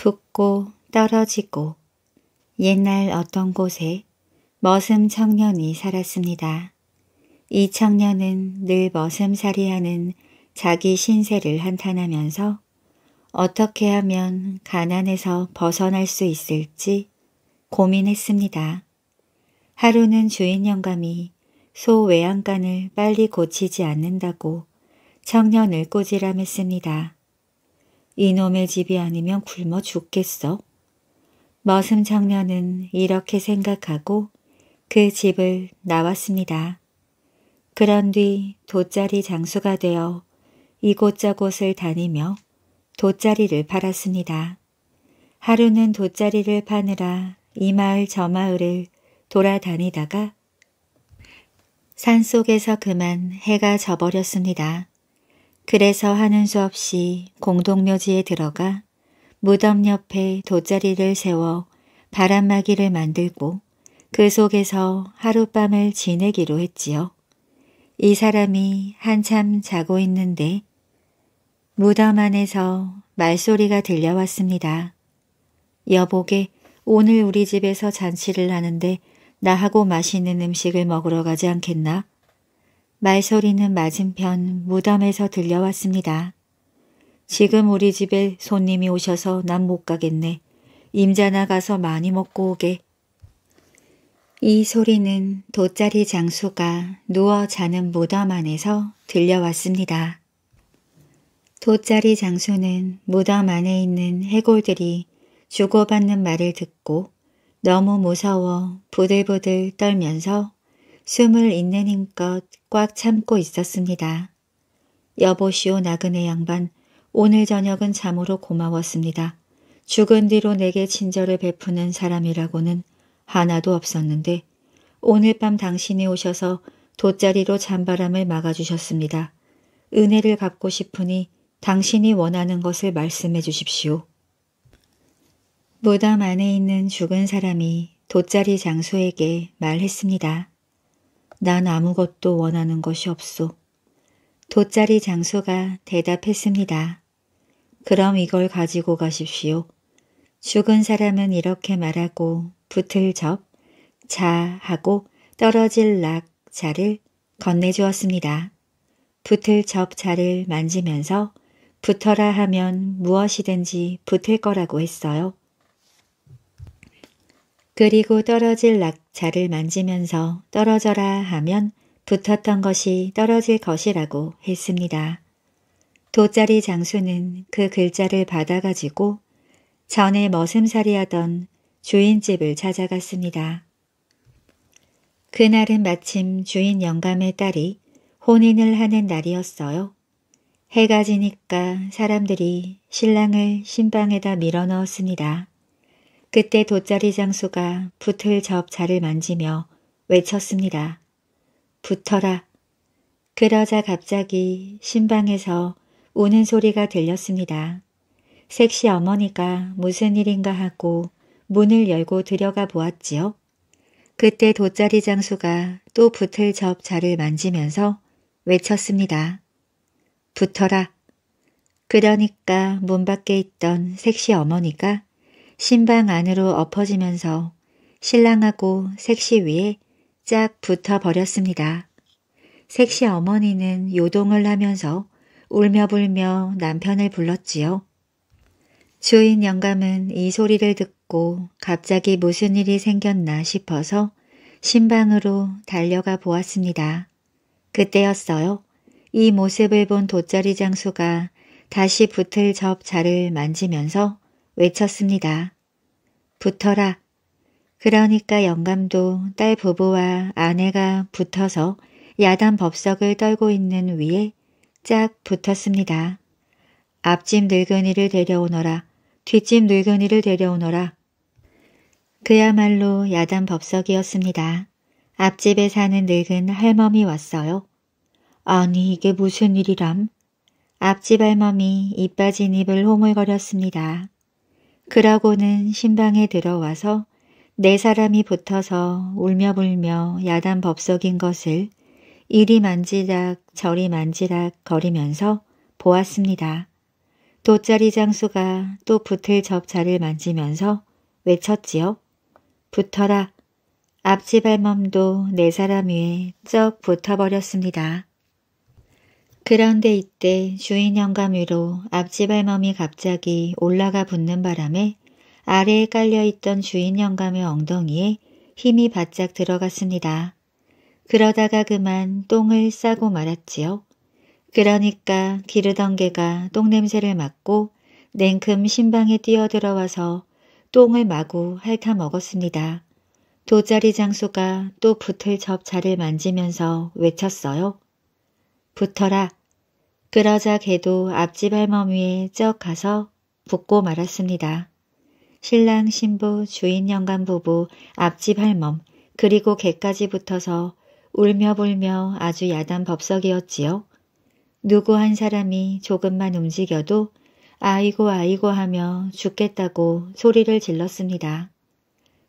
붓고 떨어지고 옛날 어떤 곳에 머슴 청년이 살았습니다. 이 청년은 늘 머슴살이하는 자기 신세를 한탄하면서 어떻게 하면 가난에서 벗어날 수 있을지 고민했습니다. 하루는 주인 영감이 소 외양간을 빨리 고치지 않는다고 청년을 꼬지람했습니다. 이놈의 집이 아니면 굶어 죽겠어. 머슴 청년은 이렇게 생각하고 그 집을 나왔습니다. 그런 뒤 돗자리 장수가 되어 이곳저곳을 다니며 돗자리를 팔았습니다. 하루는 돗자리를 파느라 이 마을 저 마을을 돌아다니다가 산속에서 그만 해가 져버렸습니다. 그래서 하는 수 없이 공동묘지에 들어가 무덤 옆에 돗자리를 세워 바람막이를 만들고 그 속에서 하룻밤을 지내기로 했지요. 이 사람이 한참 자고 있는데 무덤 안에서 말소리가 들려왔습니다. 여보게 오늘 우리 집에서 잔치를 하는데 나하고 맛있는 음식을 먹으러 가지 않겠나? 말소리는 맞은편 무덤에서 들려왔습니다. 지금 우리 집에 손님이 오셔서 난 못 가겠네. 임자나 가서 많이 먹고 오게. 이 소리는 돗자리 장수가 누워 자는 무덤 안에서 들려왔습니다. 돗자리 장수는 무덤 안에 있는 해골들이 주고받는 말을 듣고 너무 무서워 부들부들 떨면서 숨을 있는 힘껏 꽉 참고 있었습니다. 여보시오 나그네 양반, 오늘 저녁은 참으로 고마웠습니다. 죽은 뒤로 내게 친절을 베푸는 사람이라고는 하나도 없었는데 오늘 밤 당신이 오셔서 돗자리로 찬바람을 막아주셨습니다. 은혜를 갚고 싶으니 당신이 원하는 것을 말씀해 주십시오. 무덤 안에 있는 죽은 사람이 돗자리 장소에게 말했습니다. 난 아무것도 원하는 것이 없소. 돗자리 장소가 대답했습니다. 그럼 이걸 가지고 가십시오. 죽은 사람은 이렇게 말하고 붙을 접, 자 하고 떨어질 낙 자를 건네주었습니다. 붙을 접 자를 만지면서 붙어라 하면 무엇이든지 붙을 거라고 했어요. 그리고 떨어질 락 자를 만지면서 떨어져라 하면 붙었던 것이 떨어질 것이라고 했습니다. 돗자리 장수는 그 글자를 받아가지고 전에 머슴살이하던 주인집을 찾아갔습니다. 그날은 마침 주인 영감의 딸이 혼인을 하는 날이었어요. 해가 지니까 사람들이 신랑을 신방에다 밀어넣었습니다. 그때 돗자리 장수가 붙을 접자를 만지며 외쳤습니다. 붙어라. 그러자 갑자기 신방에서 우는 소리가 들렸습니다. 색시 어머니가 무슨 일인가 하고 문을 열고 들여가 보았지요. 그때 돗자리 장수가 또 붙을 접자를 만지면서 외쳤습니다. 붙어라. 그러니까 문 밖에 있던 색시 어머니가 신방 안으로 엎어지면서 신랑하고 색시 위에 짝 붙어버렸습니다. 색시 어머니는 요동을 하면서 울며 불며 남편을 불렀지요. 주인 영감은 이 소리를 듣고 갑자기 무슨 일이 생겼나 싶어서 신방으로 달려가 보았습니다. 그때였어요. 이 모습을 본 돗자리 장수가 다시 붙을 접자를 만지면서 외쳤습니다. 붙어라. 그러니까 영감도 딸 부부와 아내가 붙어서 야단 법석을 떨고 있는 위에 쫙 붙었습니다. 앞집 늙은이를 데려오너라. 뒷집 늙은이를 데려오너라. 그야말로 야단 법석이었습니다. 앞집에 사는 늙은 할멈이 왔어요. 아니 이게 무슨 일이람? 앞집 할멈이 이 빠진 입을 호물거렸습니다. 그러고는 신방에 들어와서 네 사람이 붙어서 울며불며 야단 법석인 것을 이리 만지작 저리 만지락 거리면서 보았습니다. 돗자리 장수가 또 붙을 접자를 만지면서 외쳤지요. 붙어라. 앞집 할멈도 네 사람 위에 쩍 붙어버렸습니다. 그런데 이때 주인 영감 위로 앞집 할멈이 갑자기 올라가 붙는 바람에 아래에 깔려있던 주인 영감의 엉덩이에 힘이 바짝 들어갔습니다. 그러다가 그만 똥을 싸고 말았지요. 그러니까 기르던 개가 똥냄새를 맡고 냉큼 신방에 뛰어들어와서 똥을 마구 핥아먹었습니다. 도자리 장수가 또 붙을 접자를 만지면서 외쳤어요. 붙어라. 그러자 개도 앞집 할머니에 쩍 가서 붙고 말았습니다. 신랑 신부 주인 영감 부부 앞집 할멈 그리고 개까지 붙어서 울며 불며 아주 야단 법석이었지요. 누구 한 사람이 조금만 움직여도 아이고 아이고 하며 죽겠다고 소리를 질렀습니다.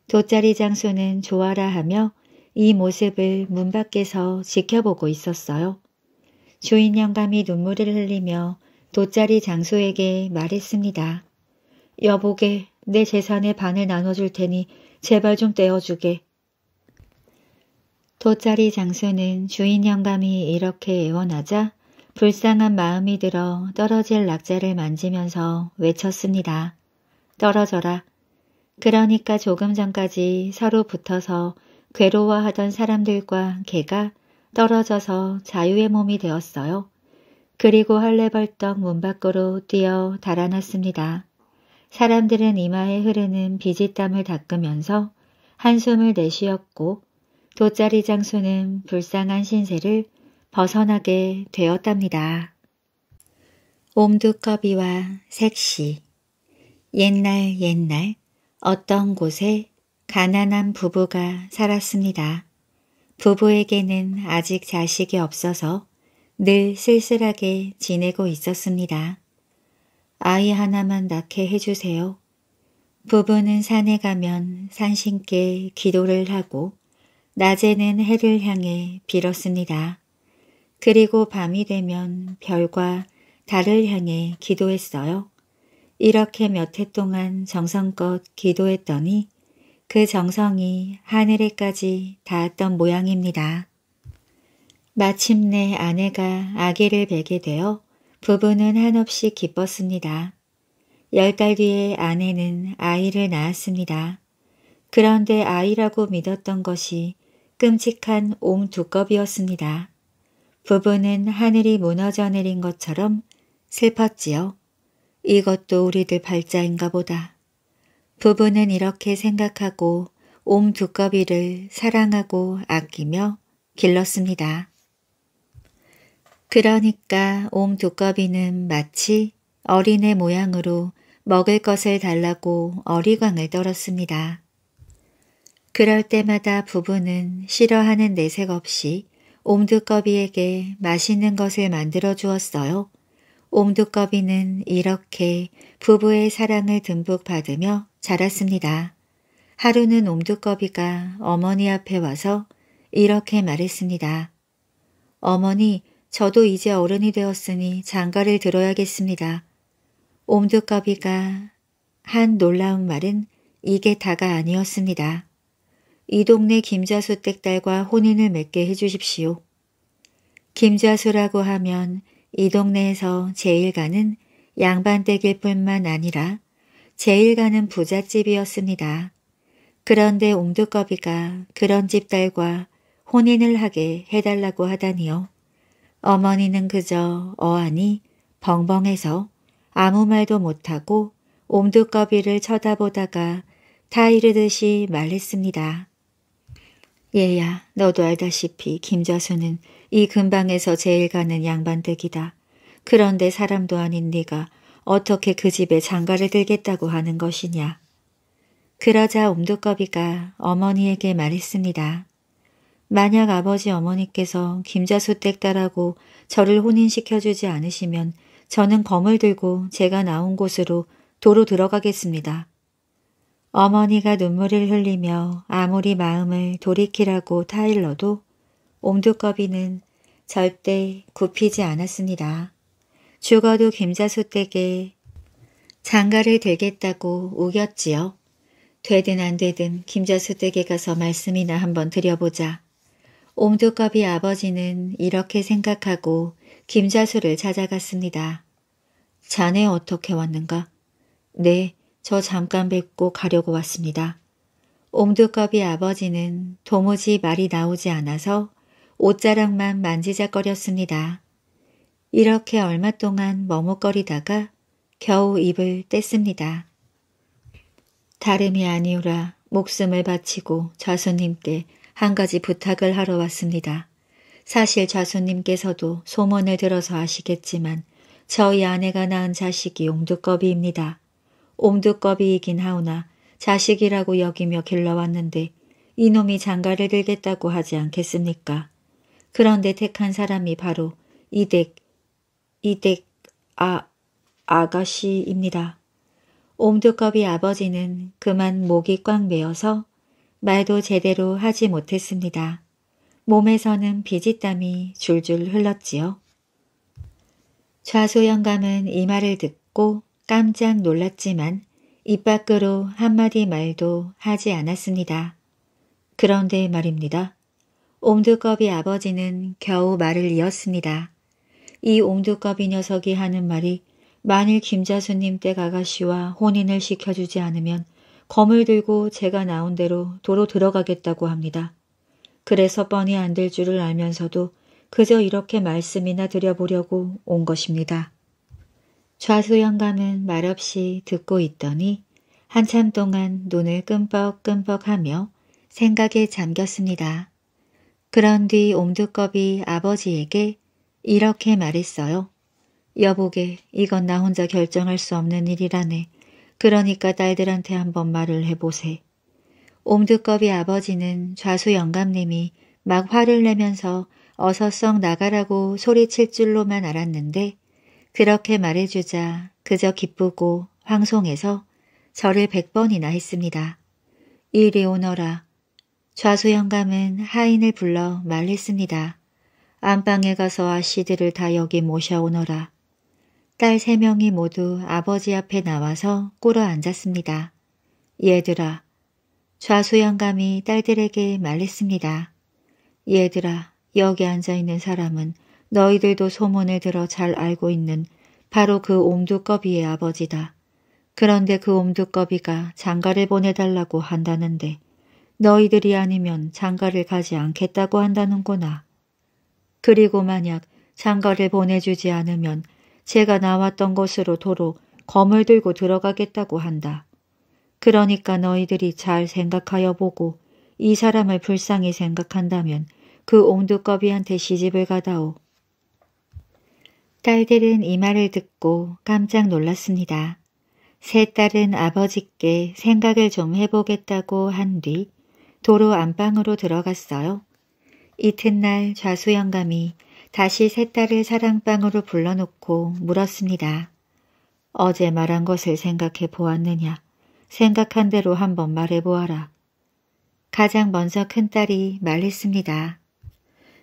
돗자리 장소는 좋아라 하며 이 모습을 문 밖에서 지켜보고 있었어요. 주인 영감이 눈물을 흘리며 돗자리 장수에게 말했습니다. 여보게 내 재산의 반을 나눠줄 테니 제발 좀 떼어주게. 돗자리 장수는 주인 영감이 이렇게 애원하자 불쌍한 마음이 들어 떨어질 낙자를 만지면서 외쳤습니다. 떨어져라. 그러니까 조금 전까지 서로 붙어서 괴로워하던 사람들과 개가 떨어져서 자유의 몸이 되었어요. 그리고 헐레벌떡문 밖으로 뛰어 달아났습니다. 사람들은 이마에 흐르는 비지땀을 닦으면서 한숨을 내쉬었고 돗자리 장수는 불쌍한 신세를 벗어나게 되었답니다. 옴두커비와 색시 옛날 옛날 어떤 곳에 가난한 부부가 살았습니다. 부부에게는 아직 자식이 없어서 늘 쓸쓸하게 지내고 있었습니다. 아이 하나만 낳게 해주세요. 부부는 산에 가면 산신께 기도를 하고 낮에는 해를 향해 빌었습니다. 그리고 밤이 되면 별과 달을 향해 기도했어요. 이렇게 몇 해 동안 정성껏 기도했더니 그 정성이 하늘에까지 닿았던 모양입니다. 마침내 아내가 아기를 베게 되어 부부는 한없이 기뻤습니다. 열 달 뒤에 아내는 아이를 낳았습니다. 그런데 아이라고 믿었던 것이 끔찍한 옴 두꺼비였습니다. 부부는 하늘이 무너져 내린 것처럼 슬펐지요. 이것도 우리들 발자인가 보다. 부부는 이렇게 생각하고 옴 두꺼비를 사랑하고 아끼며 길렀습니다. 그러니까 옴 두꺼비는 마치 어린애 모양으로 먹을 것을 달라고 어리광을 떨었습니다. 그럴 때마다 부부는 싫어하는 내색 없이 옴두꺼비에게 맛있는 것을 만들어 주었어요. 옴두꺼비는 이렇게 부부의 사랑을 듬뿍 받으며 자랐습니다. 하루는 옴두꺼비가 어머니 앞에 와서 이렇게 말했습니다. 어머니, 저도 이제 어른이 되었으니 장가를 들어야겠습니다. 옴두꺼비가 한 놀라운 말은 이게 다가 아니었습니다. 이 동네 김자수 댁딸과 혼인을 맺게 해주십시오. 김자수라고 하면 이 동네에서 제일 가는 양반댁일 뿐만 아니라 제일 가는 부잣집이었습니다. 그런데 옹두꺼비가 그런 집딸과 혼인을 하게 해달라고 하다니요. 어머니는 그저 어안이 벙벙해서 아무 말도 못하고 옴두꺼비를 쳐다보다가 타이르듯이 말했습니다. 얘야 너도 알다시피 김자수는 이 근방에서 제일 가는 양반댁이다. 그런데 사람도 아닌 네가 어떻게 그 집에 장가를 들겠다고 하는 것이냐. 그러자 옴두꺼비가 어머니에게 말했습니다. 만약 아버지 어머니께서 김자수댁따라고 저를 혼인시켜주지 않으시면 저는 검을 들고 제가 나온 곳으로 도로 들어가겠습니다. 어머니가 눈물을 흘리며 아무리 마음을 돌이키라고 타일러도 옴두꺼비는 절대 굽히지 않았습니다. 죽어도 김자수댁에 장가를 들겠다고 우겼지요. 되든 안 되든 김자수댁에 가서 말씀이나 한번 드려보자. 옴두꺼비 아버지는 이렇게 생각하고 김자수를 찾아갔습니다. 자네 어떻게 왔는가? 네, 저 잠깐 뵙고 가려고 왔습니다. 옴두꺼비 아버지는 도무지 말이 나오지 않아서 옷자락만 만지작거렸습니다. 이렇게 얼마 동안 머뭇거리다가 겨우 입을 뗐습니다. 다름이 아니오라 목숨을 바치고 좌수님께 한 가지 부탁을 하러 왔습니다. 사실 좌수님께서도 소문을 들어서 아시겠지만 저희 아내가 낳은 자식이 옹두꺼비입니다옹두꺼비이긴 하오나 자식이라고 여기며 길러왔는데 이놈이 장가를 들겠다고 하지 않겠습니까? 그런데 택한 사람이 바로 이댁 이댁 아, 아가씨입니다. 옴두껍이 아버지는 그만 목이 꽉 메어서 말도 제대로 하지 못했습니다. 몸에서는 비지땀이 줄줄 흘렀지요. 좌수 영감은 이 말을 듣고 깜짝 놀랐지만 입 밖으로 한마디 말도 하지 않았습니다. 그런데 말입니다. 옴두껍이 아버지는 겨우 말을 이었습니다. 이옹두껍이 녀석이 하는 말이 만일 김자수님 댁 아가씨와 혼인을 시켜주지 않으면 검을 들고 제가 나온 대로 도로 들어가겠다고 합니다. 그래서 뻔히 안 될 줄을 알면서도 그저 이렇게 말씀이나 드려보려고 온 것입니다. 좌수 영감은 말없이 듣고 있더니 한참 동안 눈을 끔뻑끔뻑하며 생각에 잠겼습니다. 그런 뒤 옴두껍이 아버지에게 이렇게 말했어요. 여보게 이건 나 혼자 결정할 수 없는 일이라네. 그러니까 딸들한테 한번 말을 해보세. 옴두껍이 아버지는 좌수 영감님이 막 화를 내면서 어서 썩 나가라고 소리칠 줄로만 알았는데 그렇게 말해주자 그저 기쁘고 황송해서 절을 백번이나 했습니다. 이리 오너라. 좌수 영감은 하인을 불러 말했습니다. 안방에 가서 아씨들을 다 여기 모셔오너라. 딸 세 명이 모두 아버지 앞에 나와서 꿇어 앉았습니다. 얘들아, 좌수영감이 딸들에게 말했습니다. 얘들아, 여기 앉아있는 사람은 너희들도 소문을 들어 잘 알고 있는 바로 그 옴두꺼비의 아버지다. 그런데 그 옴두꺼비가 장가를 보내달라고 한다는데 너희들이 아니면 장가를 가지 않겠다고 한다는구나. 그리고 만약 장가를 보내주지 않으면 제가 나왔던 곳으로 도로 검을 들고 들어가겠다고 한다. 그러니까 너희들이 잘 생각하여 보고 이 사람을 불쌍히 생각한다면 그 옹두꺼비한테 시집을 가다오. 딸들은 이 말을 듣고 깜짝 놀랐습니다. 세 딸은 아버지께 생각을 좀 해보겠다고 한 뒤 도로 안방으로 들어갔어요. 이튿날 좌수 영감이 다시 세 딸을 사랑방으로 불러놓고 물었습니다. 어제 말한 것을 생각해 보았느냐. 생각한 대로 한번 말해보아라. 가장 먼저 큰딸이 말했습니다.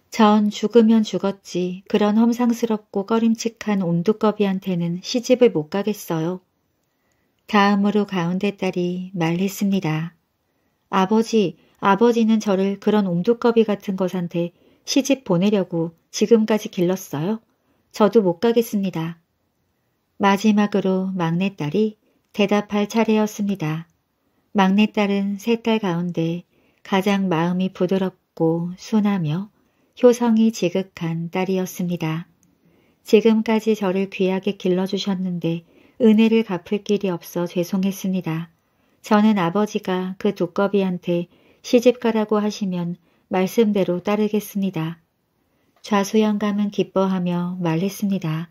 전 죽으면 죽었지 그런 험상스럽고 꺼림칙한 온두꺼비한테는 시집을 못 가겠어요. 다음으로 가운데 딸이 말했습니다. 아버지, 아버지는 저를 그런 옴두꺼비 같은 것한테 시집 보내려고 지금까지 길렀어요. 저도 못 가겠습니다. 마지막으로 막내딸이 대답할 차례였습니다. 막내딸은 세 딸 가운데 가장 마음이 부드럽고 순하며 효성이 지극한 딸이었습니다. 지금까지 저를 귀하게 길러주셨는데 은혜를 갚을 길이 없어 죄송했습니다. 저는 아버지가 그 두꺼비한테 시집가라고 하시면 말씀대로 따르겠습니다. 좌수영감은 기뻐하며 말했습니다.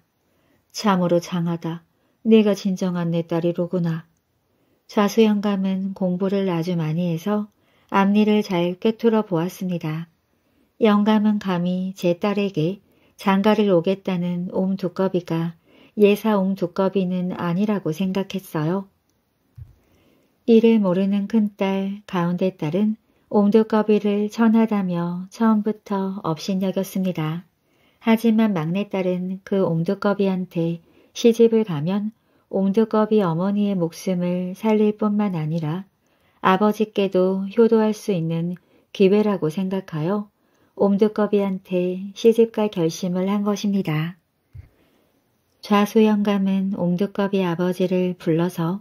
참으로 장하다. 네가 진정한 내 딸이로구나. 좌수영감은 공부를 아주 많이 해서 앞니를 잘 꿰뚫어 보았습니다. 영감은 감히 제 딸에게 장가를 오겠다는 옴 두꺼비가 예사 옴 두꺼비는 아니라고 생각했어요. 이를 모르는 큰딸 가운데 딸은 옹두꺼비를 천하다며 처음부터 업신여겼습니다. 하지만 막내딸은 그 옹두꺼비한테 시집을 가면 옹두꺼비 어머니의 목숨을 살릴 뿐만 아니라 아버지께도 효도할 수 있는 기회라고 생각하여 옹두꺼비한테 시집갈 결심을 한 것입니다. 좌수영감은 옹두꺼비 아버지를 불러서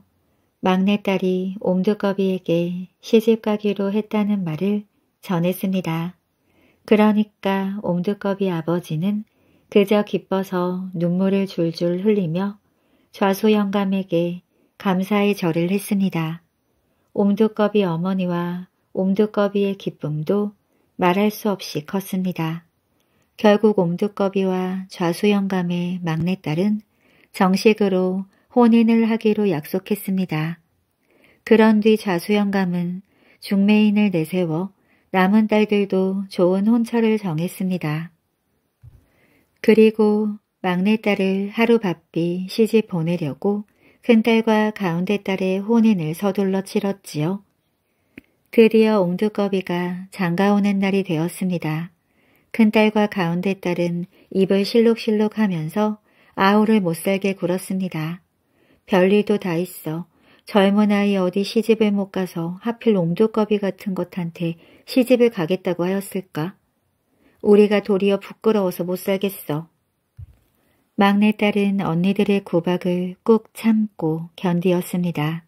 막내딸이 옴두꺼비에게 시집가기로 했다는 말을 전했습니다. 그러니까 옴두꺼비 아버지는 그저 기뻐서 눈물을 줄줄 흘리며 좌소영감에게 감사의 절을 했습니다. 옴두꺼비 어머니와 옴두꺼비의 기쁨도 말할 수 없이 컸습니다. 결국 옴두꺼비와 좌수영감의 막내딸은 정식으로 혼인을 하기로 약속했습니다. 그런 뒤 자수영감은 중매인을 내세워 남은 딸들도 좋은 혼처를 정했습니다. 그리고 막내딸을 하루 바삐 시집 보내려고 큰딸과 가운데 딸의 혼인을 서둘러 치렀지요. 드디어 옹두꺼비가 장가오는 날이 되었습니다. 큰딸과 가운데 딸은 입을 실룩실룩 하면서 아우를 못살게 굴었습니다. 별일도 다 있어. 젊은 아이 어디 시집을 못 가서 하필 옹두거비 같은 것한테 시집을 가겠다고 하였을까? 우리가 도리어 부끄러워서 못 살겠어. 막내딸은 언니들의 구박을 꾹 참고 견디었습니다.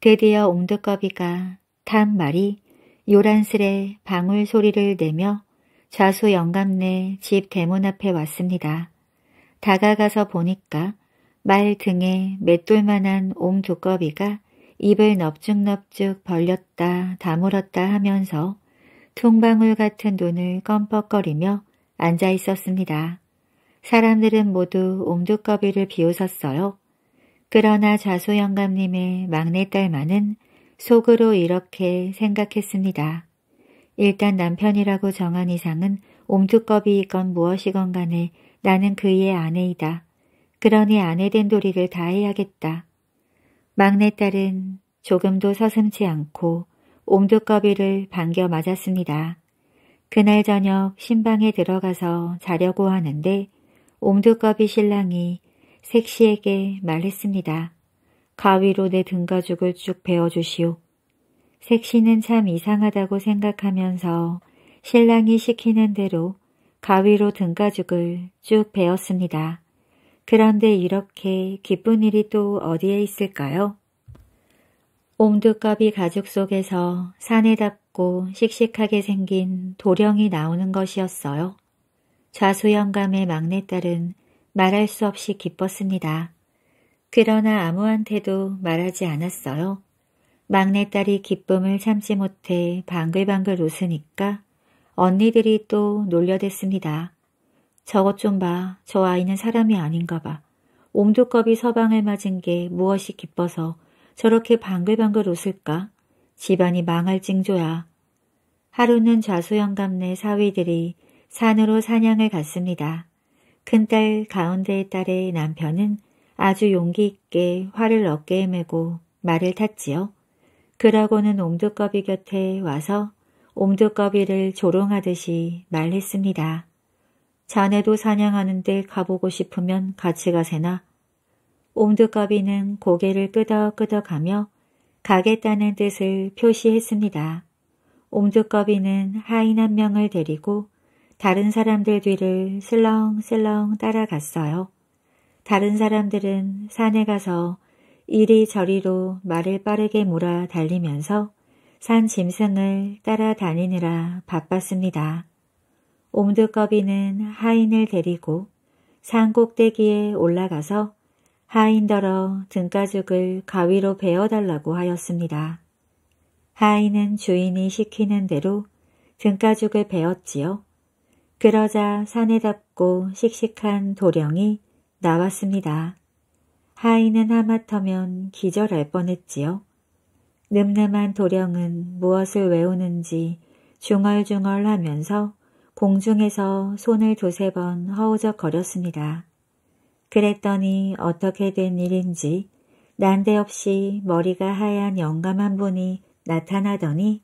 드디어 옹두거비가탄 말이 요란스레 방울 소리를 내며 좌수 영감네 집 대문 앞에 왔습니다. 다가가서 보니까 말 등에 맷돌만한 옴 두꺼비가 입을 넙죽넙죽 벌렸다 다물었다 하면서 통방울 같은 눈을 껌뻑거리며 앉아 있었습니다. 사람들은 모두 옴두꺼비를 비웃었어요. 그러나 좌소영감님의 막내딸만은 속으로 이렇게 생각했습니다. 일단 남편이라고 정한 이상은 옴두꺼비이건 무엇이건 간에 나는 그의 아내이다. 그러니 아내 된 도리를 다해야겠다. 막내딸은 조금도 서슴지 않고 옹두꺼비를 반겨 맞았습니다. 그날 저녁 신방에 들어가서 자려고 하는데 옹두꺼비 신랑이 색시에게 말했습니다. 가위로 내 등가죽을 쭉 베어주시오. 색시는 참 이상하다고 생각하면서 신랑이 시키는 대로 가위로 등가죽을 쭉 베었습니다. 그런데 이렇게 기쁜 일이 또 어디에 있을까요? 옹두갑이 가죽 속에서 사내답고 씩씩하게 생긴 도령이 나오는 것이었어요. 좌수영감의 막내딸은 말할 수 없이 기뻤습니다. 그러나 아무한테도 말하지 않았어요. 막내딸이 기쁨을 참지 못해 방글방글 웃으니까 언니들이 또 놀려댔습니다. 저것 좀 봐. 저 아이는 사람이 아닌가 봐. 옹두껍이 서방을 맞은 게 무엇이 기뻐서 저렇게 방글방글 웃을까? 집안이 망할 징조야. 하루는 좌수영감네 사위들이 산으로 사냥을 갔습니다. 큰딸 가운데의 딸의 남편은 아주 용기 있게 화를 어깨에 메고 말을 탔지요. 그러고는 옹두꺼비 곁에 와서 옹두꺼비를 조롱하듯이 말했습니다. 자네도 사냥하는데 가보고 싶으면 같이 가세나. 옴두까비는 고개를 끄덕끄덕하며 가겠다는 뜻을 표시했습니다. 옴두꺼비는 하인 한 명을 데리고 다른 사람들 뒤를 슬렁슬렁 따라갔어요. 다른 사람들은 산에 가서 이리저리로 말을 빠르게 몰아 달리면서 산 짐승을 따라다니느라 바빴습니다. 옴두꺼비는 하인을 데리고 산 꼭대기에 올라가서 하인더러 등가죽을 가위로 베어달라고 하였습니다. 하인은 주인이 시키는 대로 등가죽을 베었지요. 그러자 산에닿고 씩씩한 도령이 나왔습니다. 하인은 하마터면 기절할 뻔했지요. 늠름한 도령은 무엇을 외우는지 중얼중얼하면서 공중에서 손을 두세 번 허우적거렸습니다. 그랬더니 어떻게 된 일인지 난데없이 머리가 하얀 영감한 분이 나타나더니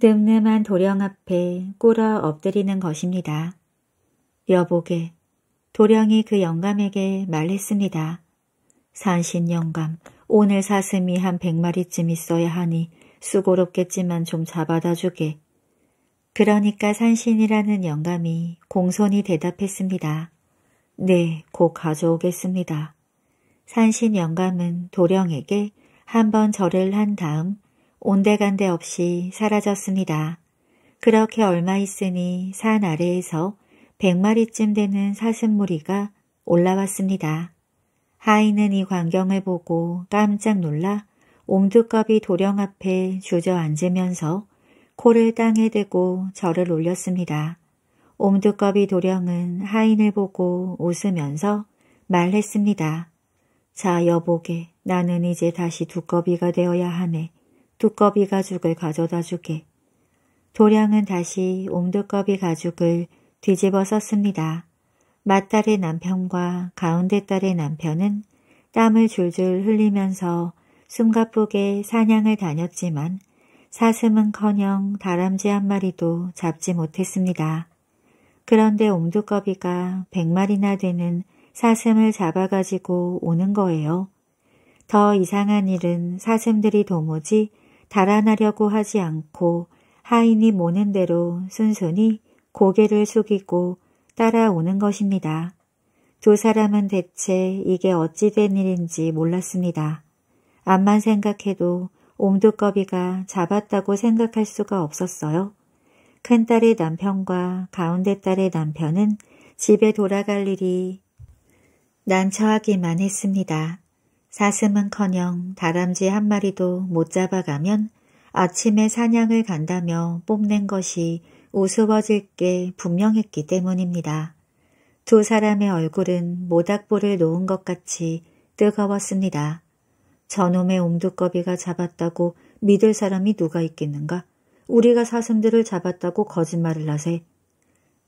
늠름한 도령 앞에 꿇어 엎드리는 것입니다. 여보게, 도령이 그 영감에게 말했습니다. 산신 영감, 오늘 사슴이 한 백마리쯤 있어야 하니 수고롭겠지만 좀 잡아다 주게. 그러니까 산신이라는 영감이 공손히 대답했습니다. 네, 곧 가져오겠습니다. 산신 영감은 도령에게 한 번 절을 한 다음 온데간데 없이 사라졌습니다. 그렇게 얼마 있으니 산 아래에서 1 0 0마리쯤 되는 사슴무리가 올라왔습니다. 하인은 이 광경을 보고 깜짝 놀라 옴두껍이 도령 앞에 주저앉으면서 코를 땅에 대고 절을 올렸습니다. 옴두꺼비 도령은 하인을 보고 웃으면서 말했습니다. 자 여보게 나는 이제 다시 두꺼비가 되어야 하네. 두꺼비 가죽을 가져다 주게. 도량은 다시 옴두꺼비 가죽을 뒤집어 썼습니다. 맞딸의 남편과 가운데 딸의 남편은 땀을 줄줄 흘리면서 숨가쁘게 사냥을 다녔지만 사슴은커녕 다람쥐 한 마리도 잡지 못했습니다. 그런데 옹두꺼비가 100마리나 되는 사슴을 잡아가지고 오는 거예요. 더 이상한 일은 사슴들이 도무지 달아나려고 하지 않고 하인이 모는 대로 순순히 고개를 숙이고 따라오는 것입니다. 두 사람은 대체 이게 어찌 된 일인지 몰랐습니다. 앞만 생각해도 옴두꺼비가 잡았다고 생각할 수가 없었어요. 큰딸의 남편과 가운데 딸의 남편은 집에 돌아갈 일이 난처하기만 했습니다. 사슴은커녕 다람쥐 한 마리도 못 잡아가면 아침에 사냥을 간다며 뽐낸 것이 우스워질 게 분명했기 때문입니다. 두 사람의 얼굴은 모닥불을 놓은 것 같이 뜨거웠습니다. 저놈의 옴두꺼비가 잡았다고 믿을 사람이 누가 있겠는가? 우리가 사슴들을 잡았다고 거짓말을 하세.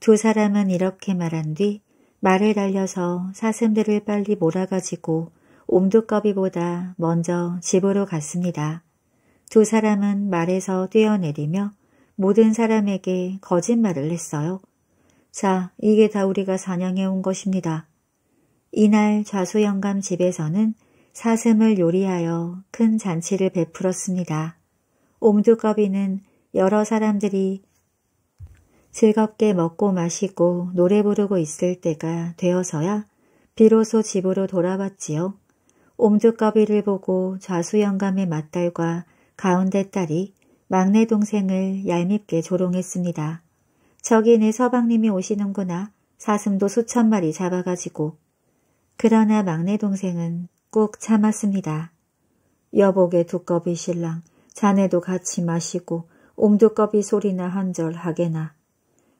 두 사람은 이렇게 말한 뒤 말을 달려서 사슴들을 빨리 몰아가지고 옴두꺼비보다 먼저 집으로 갔습니다. 두 사람은 말에서 뛰어내리며 모든 사람에게 거짓말을 했어요. 자, 이게 다 우리가 사냥해 온 것입니다. 이날 좌수영감 집에서는 사슴을 요리하여 큰 잔치를 베풀었습니다. 옴두꺼비는 여러 사람들이 즐겁게 먹고 마시고 노래 부르고 있을 때가 되어서야 비로소 집으로 돌아왔지요. 옴두꺼비를 보고 좌수영감의 맏딸과 가운데 딸이 막내 동생을 얄밉게 조롱했습니다. 저기 내 서방님이 오시는구나. 사슴도 수천 마리 잡아가지고. 그러나 막내 동생은 꼭 참았습니다. 여복의 두꺼비 신랑, 자네도 같이 마시고 옴두꺼비 소리나 한절 하게나.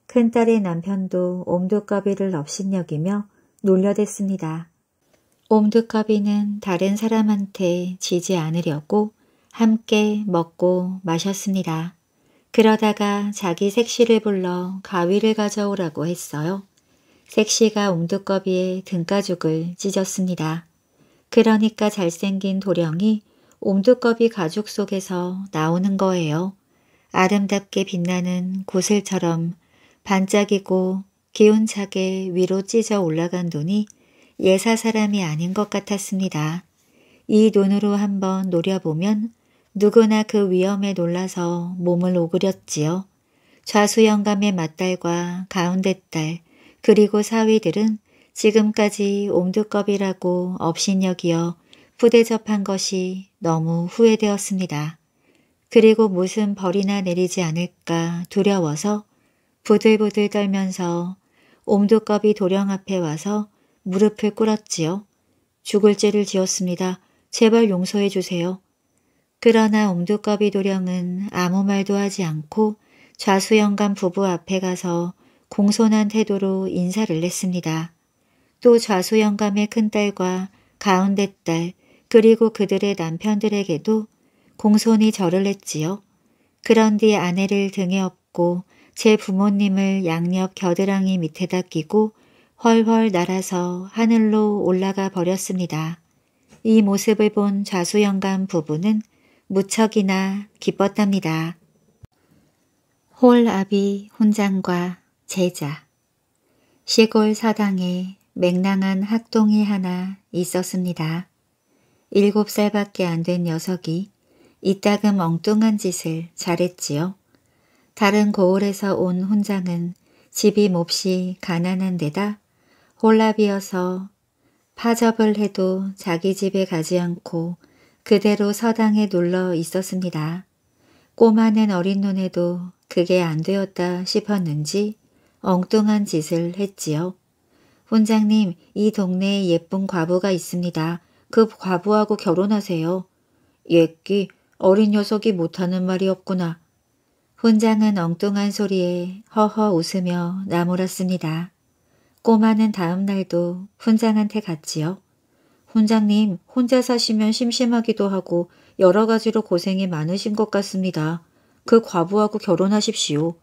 큰딸의 남편도 옴두꺼비를 업신여기며 놀려댔습니다. 옴두꺼비는 다른 사람한테 지지 않으려고 함께 먹고 마셨습니다. 그러다가 자기 색시를 불러 가위를 가져오라고 했어요. 색시가 옴두꺼비의 등가죽을 찢었습니다. 그러니까 잘생긴 도령이 옴두꺼비 가죽 속에서 나오는 거예요. 아름답게 빛나는 구슬처럼 반짝이고 기운차게 위로 찢어 올라간 눈이 예사 사람이 아닌 것 같았습니다. 이 눈으로 한번 노려보면 누구나 그 위험에 놀라서 몸을 오그렸지요. 좌수영감의 맏딸과 가운데 딸 그리고 사위들은 지금까지 옴두껍이라고 업신여기어 부대접한 것이 너무 후회되었습니다. 그리고 무슨 벌이나 내리지 않을까 두려워서 부들부들 떨면서 옴두껍이 도령 앞에 와서 무릎을 꿇었지요. 죽을 죄를 지었습니다. 제발 용서해 주세요. 그러나 옴두껍이 도령은 아무 말도 하지 않고 좌수영감 부부 앞에 가서 공손한 태도로 인사를 냈습니다. 또 좌수 영감의 큰딸과 가운데 딸 그리고 그들의 남편들에게도 공손히 절을 했지요. 그런 뒤 아내를 등에 업고 제 부모님을 양옆 겨드랑이 밑에다 끼고 훨훨 날아서 하늘로 올라가 버렸습니다. 이 모습을 본 좌수영감 부부는 무척이나 기뻤답니다. 홀아비 훈장과 제자 시골 사당에 맹랑한 학동이 하나 있었습니다. 일곱 살밖에 안 된 녀석이 이따금 엉뚱한 짓을 잘했지요. 다른 고을에서 온 혼장은 집이 몹시 가난한 데다 홀라비어서 파접을 해도 자기 집에 가지 않고 그대로 서당에 눌러 있었습니다. 꼬마는 어린 눈에도 그게 안 되었다 싶었는지 엉뚱한 짓을 했지요. 훈장님, 이 동네에 예쁜 과부가 있습니다. 그 과부하고 결혼하세요. 옛기, 어린 녀석이 못하는 말이 없구나. 훈장은 엉뚱한 소리에 허허 웃으며 나몰았습니다 꼬마는 다음 날도 훈장한테 갔지요. 훈장님, 혼자 사시면 심심하기도 하고 여러 가지로 고생이 많으신 것 같습니다. 그 과부하고 결혼하십시오.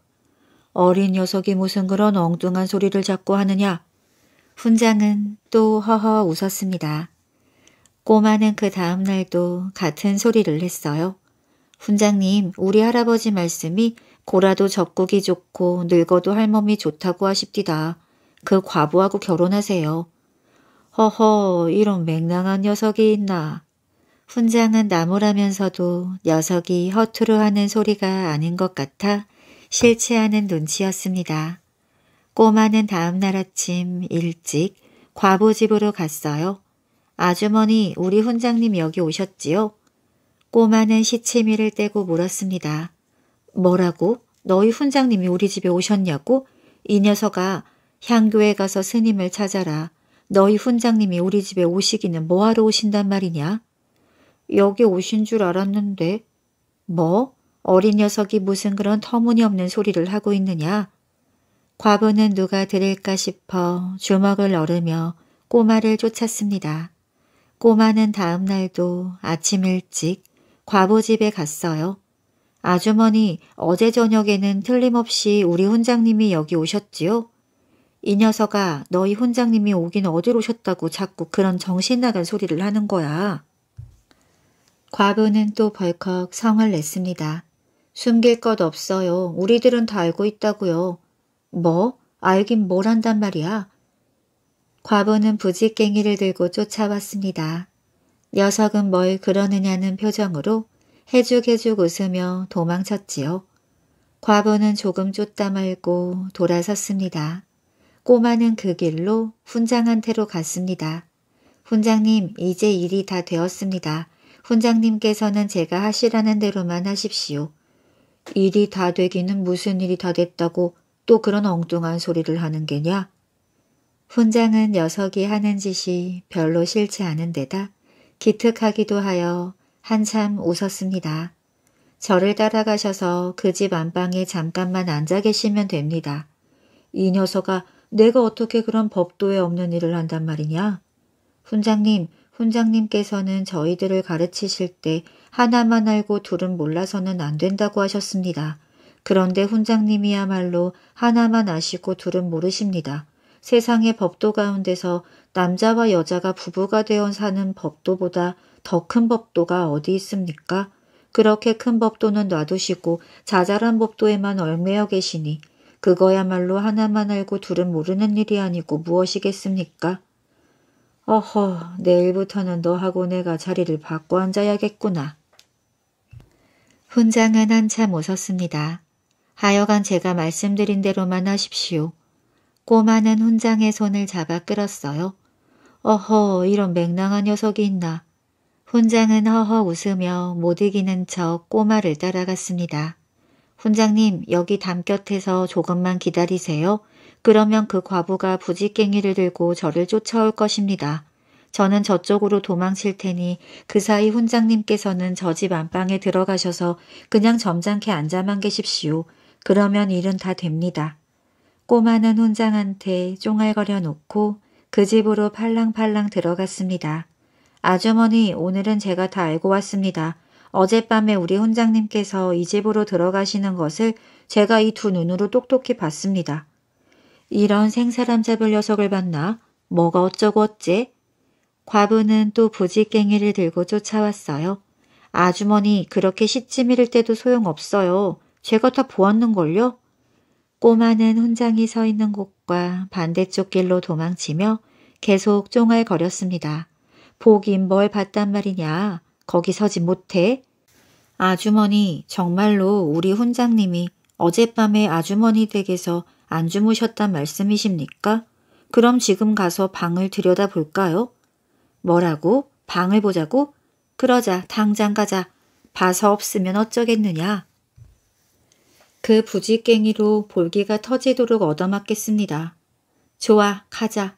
어린 녀석이 무슨 그런 엉뚱한 소리를 자꾸 하느냐. 훈장은 또 허허 웃었습니다. 꼬마는 그 다음 날도 같은 소리를 했어요. 훈장님, 우리 할아버지 말씀이 고라도 적국이 좋고 늙어도 할멈이 좋다고 하십디다. 그 과부하고 결혼하세요. 허허, 이런 맹랑한 녀석이 있나. 훈장은 나무라면서도 녀석이 허투루 하는 소리가 아닌 것 같아 실체하는 눈치였습니다. 꼬마는 다음날 아침 일찍 과부 집으로 갔어요. 아주머니 우리 훈장님 여기 오셨지요? 꼬마는 시치미를 떼고 물었습니다. 뭐라고? 너희 훈장님이 우리 집에 오셨냐고? 이 녀석아 향교에 가서 스님을 찾아라. 너희 훈장님이 우리 집에 오시기는 뭐하러 오신단 말이냐? 여기 오신 줄 알았는데. 뭐? 어린 녀석이 무슨 그런 터무니없는 소리를 하고 있느냐? 과부는 누가 들을까 싶어 주먹을 얼으며 꼬마를 쫓았습니다. 꼬마는 다음 날도 아침 일찍 과부 집에 갔어요. 아주머니 어제 저녁에는 틀림없이 우리 훈장님이 여기 오셨지요? 이 녀석아 너희 훈장님이 오긴 어디로 오셨다고 자꾸 그런 정신나간 소리를 하는 거야. 과부는 또 벌컥 성을 냈습니다. 숨길 것 없어요. 우리들은 다 알고 있다고요. 뭐? 알긴 뭘 한단 말이야. 과부는 부지깽이를 들고 쫓아왔습니다. 녀석은 뭘 그러느냐는 표정으로 해죽해죽 웃으며 도망쳤지요. 과부는 조금 쫓다 말고 돌아섰습니다. 꼬마는 그 길로 훈장한테로 갔습니다. 훈장님, 이제 일이 다 되었습니다. 훈장님께서는 제가 하시라는 대로만 하십시오. 일이 다 되기는 무슨 일이 다 됐다고 또 그런 엉뚱한 소리를 하는 게냐? 훈장은 녀석이 하는 짓이 별로 싫지 않은 데다 기특하기도 하여 한참 웃었습니다. 저를 따라가셔서 그 집 안방에 잠깐만 앉아 계시면 됩니다. 이 녀석아 내가 어떻게 그런 법도에 없는 일을 한단 말이냐? 훈장님, 훈장님께서는 저희들을 가르치실 때 하나만 알고 둘은 몰라서는 안 된다고 하셨습니다. 그런데 훈장님이야말로 하나만 아시고 둘은 모르십니다. 세상의 법도 가운데서 남자와 여자가 부부가 되어 사는 법도보다 더 큰 법도가 어디 있습니까? 그렇게 큰 법도는 놔두시고 자잘한 법도에만 얽매여 계시니 그거야말로 하나만 알고 둘은 모르는 일이 아니고 무엇이겠습니까? 어허, 내일부터는 너하고 내가 자리를 바꿔 앉아야겠구나. 훈장은 한참 웃었습니다. 하여간 제가 말씀드린 대로만 하십시오. 꼬마는 훈장의 손을 잡아 끌었어요. 어허 이런 맹랑한 녀석이 있나. 훈장은 허허 웃으며 못 이기는 척 꼬마를 따라갔습니다. 훈장님 여기 담 곁에서 조금만 기다리세요. 그러면 그 과부가 부지깽이를 들고 저를 쫓아올 것입니다. 저는 저쪽으로 도망칠 테니 그 사이 훈장님께서는 저 집 안방에 들어가셔서 그냥 점잖게 앉아만 계십시오. 그러면 일은 다 됩니다. 꼬마는 혼장한테 쫑알거려 놓고 그 집으로 팔랑팔랑 들어갔습니다. 아주머니 오늘은 제가 다 알고 왔습니다. 어젯밤에 우리 혼장님께서 이 집으로 들어가시는 것을 제가 이 두 눈으로 똑똑히 봤습니다. 이런 생사람 잡을 녀석을 봤나? 뭐가 어쩌고 어째? 과부는 또 부지깽이를 들고 쫓아왔어요. 아주머니 그렇게 시치밀를 때도 소용없어요. 제가 다 보았는걸요? 꼬마는 훈장이 서 있는 곳과 반대쪽 길로 도망치며 계속 쫑알거렸습니다. 보긴 뭘 봤단 말이냐. 거기 서지 못해. 아주머니, 정말로 우리 훈장님이 어젯밤에 아주머니 댁에서 안 주무셨단 말씀이십니까? 그럼 지금 가서 방을 들여다볼까요? 뭐라고? 방을 보자고? 그러자 당장 가자. 봐서 없으면 어쩌겠느냐. 그 부지깽이로 볼기가 터지도록 얻어맞겠습니다. 좋아, 가자.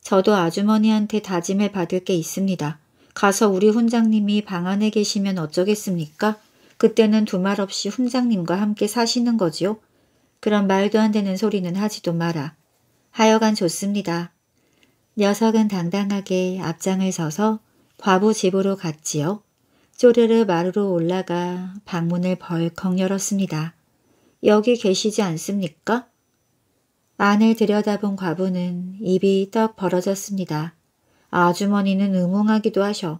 저도 아주머니한테 다짐을 받을 게 있습니다. 가서 우리 훈장님이 방 안에 계시면 어쩌겠습니까? 그때는 두 말 없이 훈장님과 함께 사시는 거지요. 그런 말도 안 되는 소리는 하지도 마라. 하여간 좋습니다. 녀석은 당당하게 앞장을 서서 과부 집으로 갔지요. 쪼르르 마루로 올라가 방문을 벌컥 열었습니다. 여기 계시지 않습니까? 안을 들여다본 과부는 입이 떡 벌어졌습니다. 아주머니는 응웅하기도 하셔.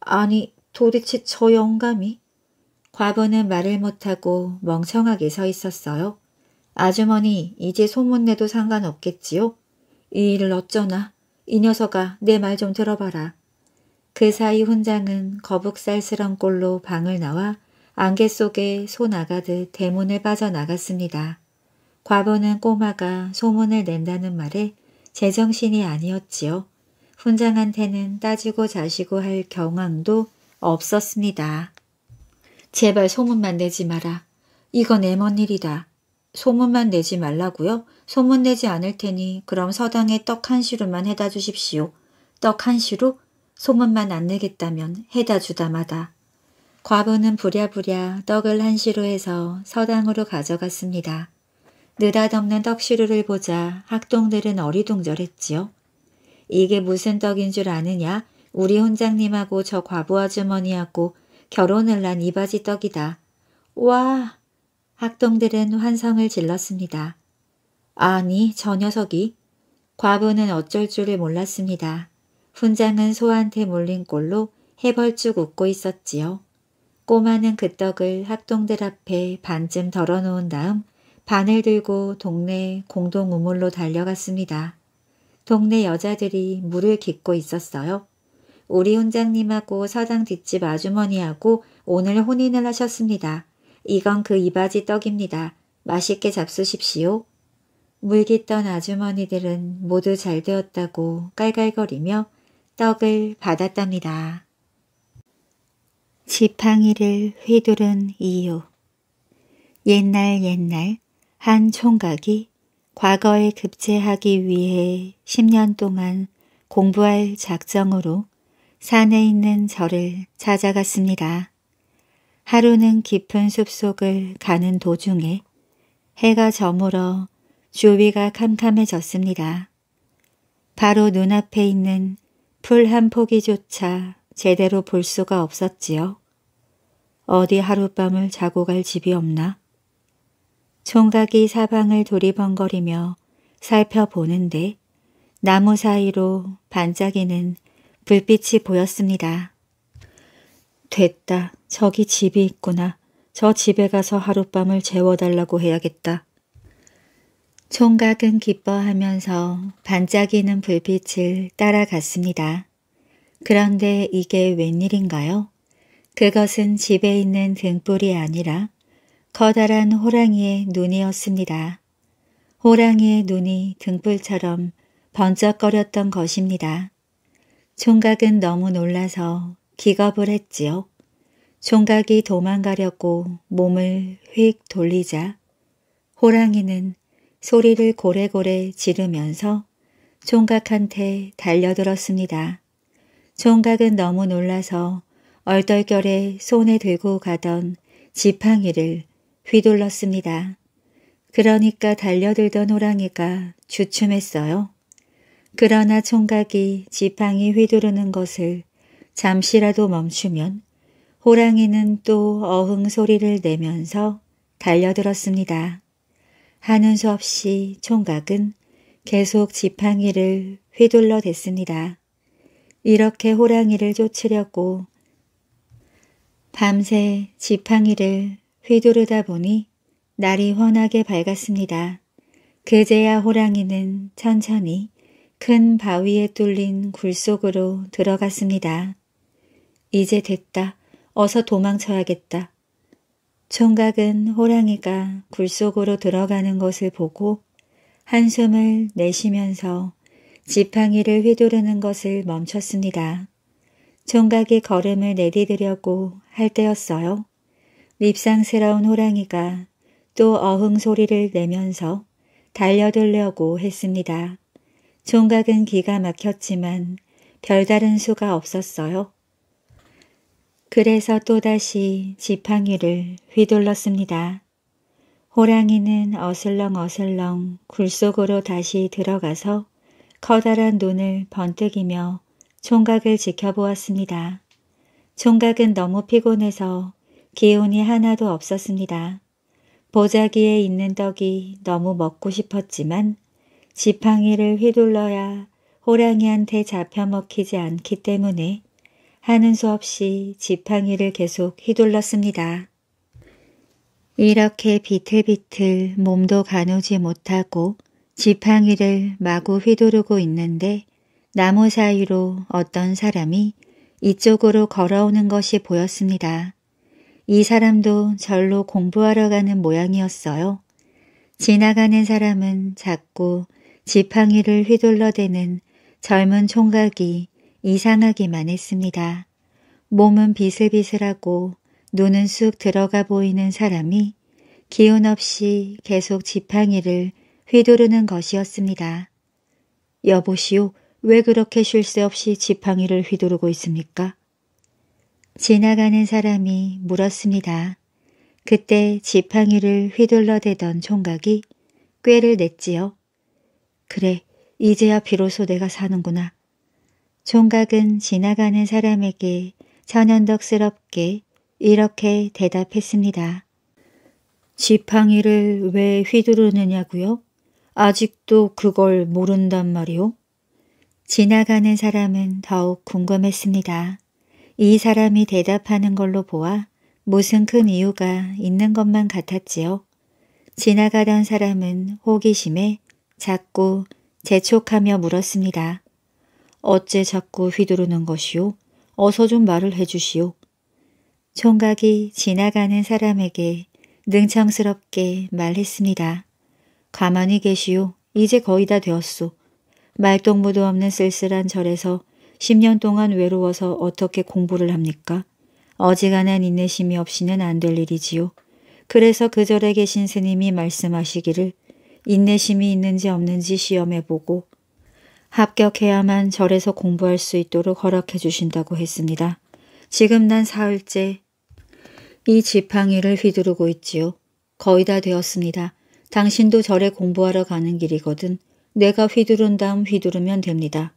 아니 도대체 저 영감이? 과부는 말을 못하고 멍청하게 서 있었어요. 아주머니 이제 소문내도 상관없겠지요? 이 일을 어쩌나? 이 녀석아 내 말 좀 들어봐라. 그 사이 훈장은 거북살스런 꼴로 방을 나와 안개 속에 소 나가듯 대문을 빠져나갔습니다. 과부는 꼬마가 소문을 낸다는 말에 제정신이 아니었지요. 훈장한테는 따지고 자시고 할 경황도 없었습니다. 제발 소문만 내지 마라. 이건 애먼 일이다. 소문만 내지 말라고요? 소문 내지 않을 테니 그럼 서당에 떡 한 시루만 해다 주십시오. 떡 한 시루? 소문만 안 내겠다면 해다 주다마다. 과부는 부랴부랴 떡을 한시로 해서 서당으로 가져갔습니다. 느닷없는 떡시루를 보자 학동들은 어리둥절했지요. 이게 무슨 떡인 줄 아느냐? 우리 혼장님하고 저 과부 아주머니하고 결혼을 난 이바지 떡이다. 와! 학동들은 환성을 질렀습니다. 아니, 저 녀석이. 과부는 어쩔 줄을 몰랐습니다. 훈장은 소한테 몰린 꼴로 해벌쭉 웃고 있었지요. 꼬마는 그 떡을 학동들 앞에 반쯤 덜어놓은 다음 반을 들고 동네 공동 우물로 달려갔습니다. 동네 여자들이 물을 깃고 있었어요. 우리 훈장님하고 서당 뒷집 아주머니하고 오늘 혼인을 하셨습니다. 이건 그 이바지 떡입니다. 맛있게 잡수십시오. 물깃던 아주머니들은 모두 잘 되었다고 깔깔거리며 떡을 받았답니다. 지팡이를 휘두른 이유 옛날 옛날 한 총각이 과거에 급제하기 위해 10년 동안 공부할 작정으로 산에 있는 절을 찾아갔습니다. 하루는 깊은 숲속을 가는 도중에 해가 저물어 주위가 캄캄해졌습니다. 바로 눈앞에 있는 풀 한 포기조차 제대로 볼 수가 없었지요. 어디 하룻밤을 자고 갈 집이 없나? 총각이 사방을 도리번거리며 살펴보는데 나무 사이로 반짝이는 불빛이 보였습니다. 됐다. 저기 집이 있구나. 저 집에 가서 하룻밤을 재워달라고 해야겠다. 총각은 기뻐하면서 반짝이는 불빛을 따라갔습니다. 그런데 이게 웬일인가요? 그것은 집에 있는 등불이 아니라 커다란 호랑이의 눈이었습니다. 호랑이의 눈이 등불처럼 번쩍거렸던 것입니다. 총각은 너무 놀라서 기겁을 했지요. 총각이 도망가려고 몸을 휙 돌리자 호랑이는 소리를 고래고래 지르면서 총각한테 달려들었습니다. 총각은 너무 놀라서 얼떨결에 손에 들고 가던 지팡이를 휘둘렀습니다. 그러니까 달려들던 호랑이가 주춤했어요. 그러나 총각이 지팡이 휘두르는 것을 잠시라도 멈추면 호랑이는 또 어흥 소리를 내면서 달려들었습니다. 하는 수 없이 총각은 계속 지팡이를 휘둘러 댔습니다. 이렇게 호랑이를 쫓으려고 밤새 지팡이를 휘두르다 보니 날이 훤하게 밝았습니다. 그제야 호랑이는 천천히 큰 바위에 뚫린 굴 속으로 들어갔습니다. 이제 됐다. 어서 도망쳐야겠다. 총각은 호랑이가 굴 속으로 들어가는 것을 보고 한숨을 내쉬면서 지팡이를 휘두르는 것을 멈췄습니다. 총각이 걸음을 내디드려고할 때였어요. 밉상스러운 호랑이가 또 어흥 소리를 내면서 달려들려고 했습니다. 총각은 기가 막혔지만 별다른 수가 없었어요. 그래서 또다시 지팡이를 휘둘렀습니다. 호랑이는 어슬렁어슬렁 굴속으로 다시 들어가서 커다란 눈을 번뜩이며 총각을 지켜보았습니다. 총각은 너무 피곤해서 기운이 하나도 없었습니다. 보자기에 있는 떡이 너무 먹고 싶었지만 지팡이를 휘둘러야 호랑이한테 잡혀먹히지 않기 때문에 하는 수 없이 지팡이를 계속 휘둘렀습니다. 이렇게 비틀비틀 몸도 가누지 못하고 지팡이를 마구 휘두르고 있는데 나무 사이로 어떤 사람이 이쪽으로 걸어오는 것이 보였습니다. 이 사람도 절로 공부하러 가는 모양이었어요. 지나가는 사람은 작고 지팡이를 휘둘러대는 젊은 총각이 이상하기만 했습니다. 몸은 비슬비슬하고 눈은 쑥 들어가 보이는 사람이 기운 없이 계속 지팡이를 휘두르는 것이었습니다. 여보시오, 왜 그렇게 쉴 새 없이 지팡이를 휘두르고 있습니까? 지나가는 사람이 물었습니다. 그때 지팡이를 휘둘러대던 총각이 꾀를 냈지요. 그래, 이제야 비로소 내가 사는구나. 총각은 지나가는 사람에게 천연덕스럽게 이렇게 대답했습니다. 지팡이를 왜 휘두르느냐고요? 아직도 그걸 모른단 말이오? 지나가는 사람은 더욱 궁금했습니다. 이 사람이 대답하는 걸로 보아 무슨 큰 이유가 있는 것만 같았지요. 지나가던 사람은 호기심에 자꾸 재촉하며 물었습니다. 어째 자꾸 휘두르는 것이오? 어서 좀 말을 해주시오. 총각이 지나가는 사람에게 능청스럽게 말했습니다. 가만히 계시오. 이제 거의 다 되었소. 말동무도 없는 쓸쓸한 절에서 10년 동안 외로워서 어떻게 공부를 합니까? 어지간한 인내심이 없이는 안 될 일이지요. 그래서 그 절에 계신 스님이 말씀하시기를 인내심이 있는지 없는지 시험해보고 합격해야만 절에서 공부할 수 있도록 허락해 주신다고 했습니다. 지금 난 사흘째 이 지팡이를 휘두르고 있지요. 거의 다 되었습니다. 당신도 절에 공부하러 가는 길이거든. 뇌가 휘두른 다음 휘두르면 됩니다.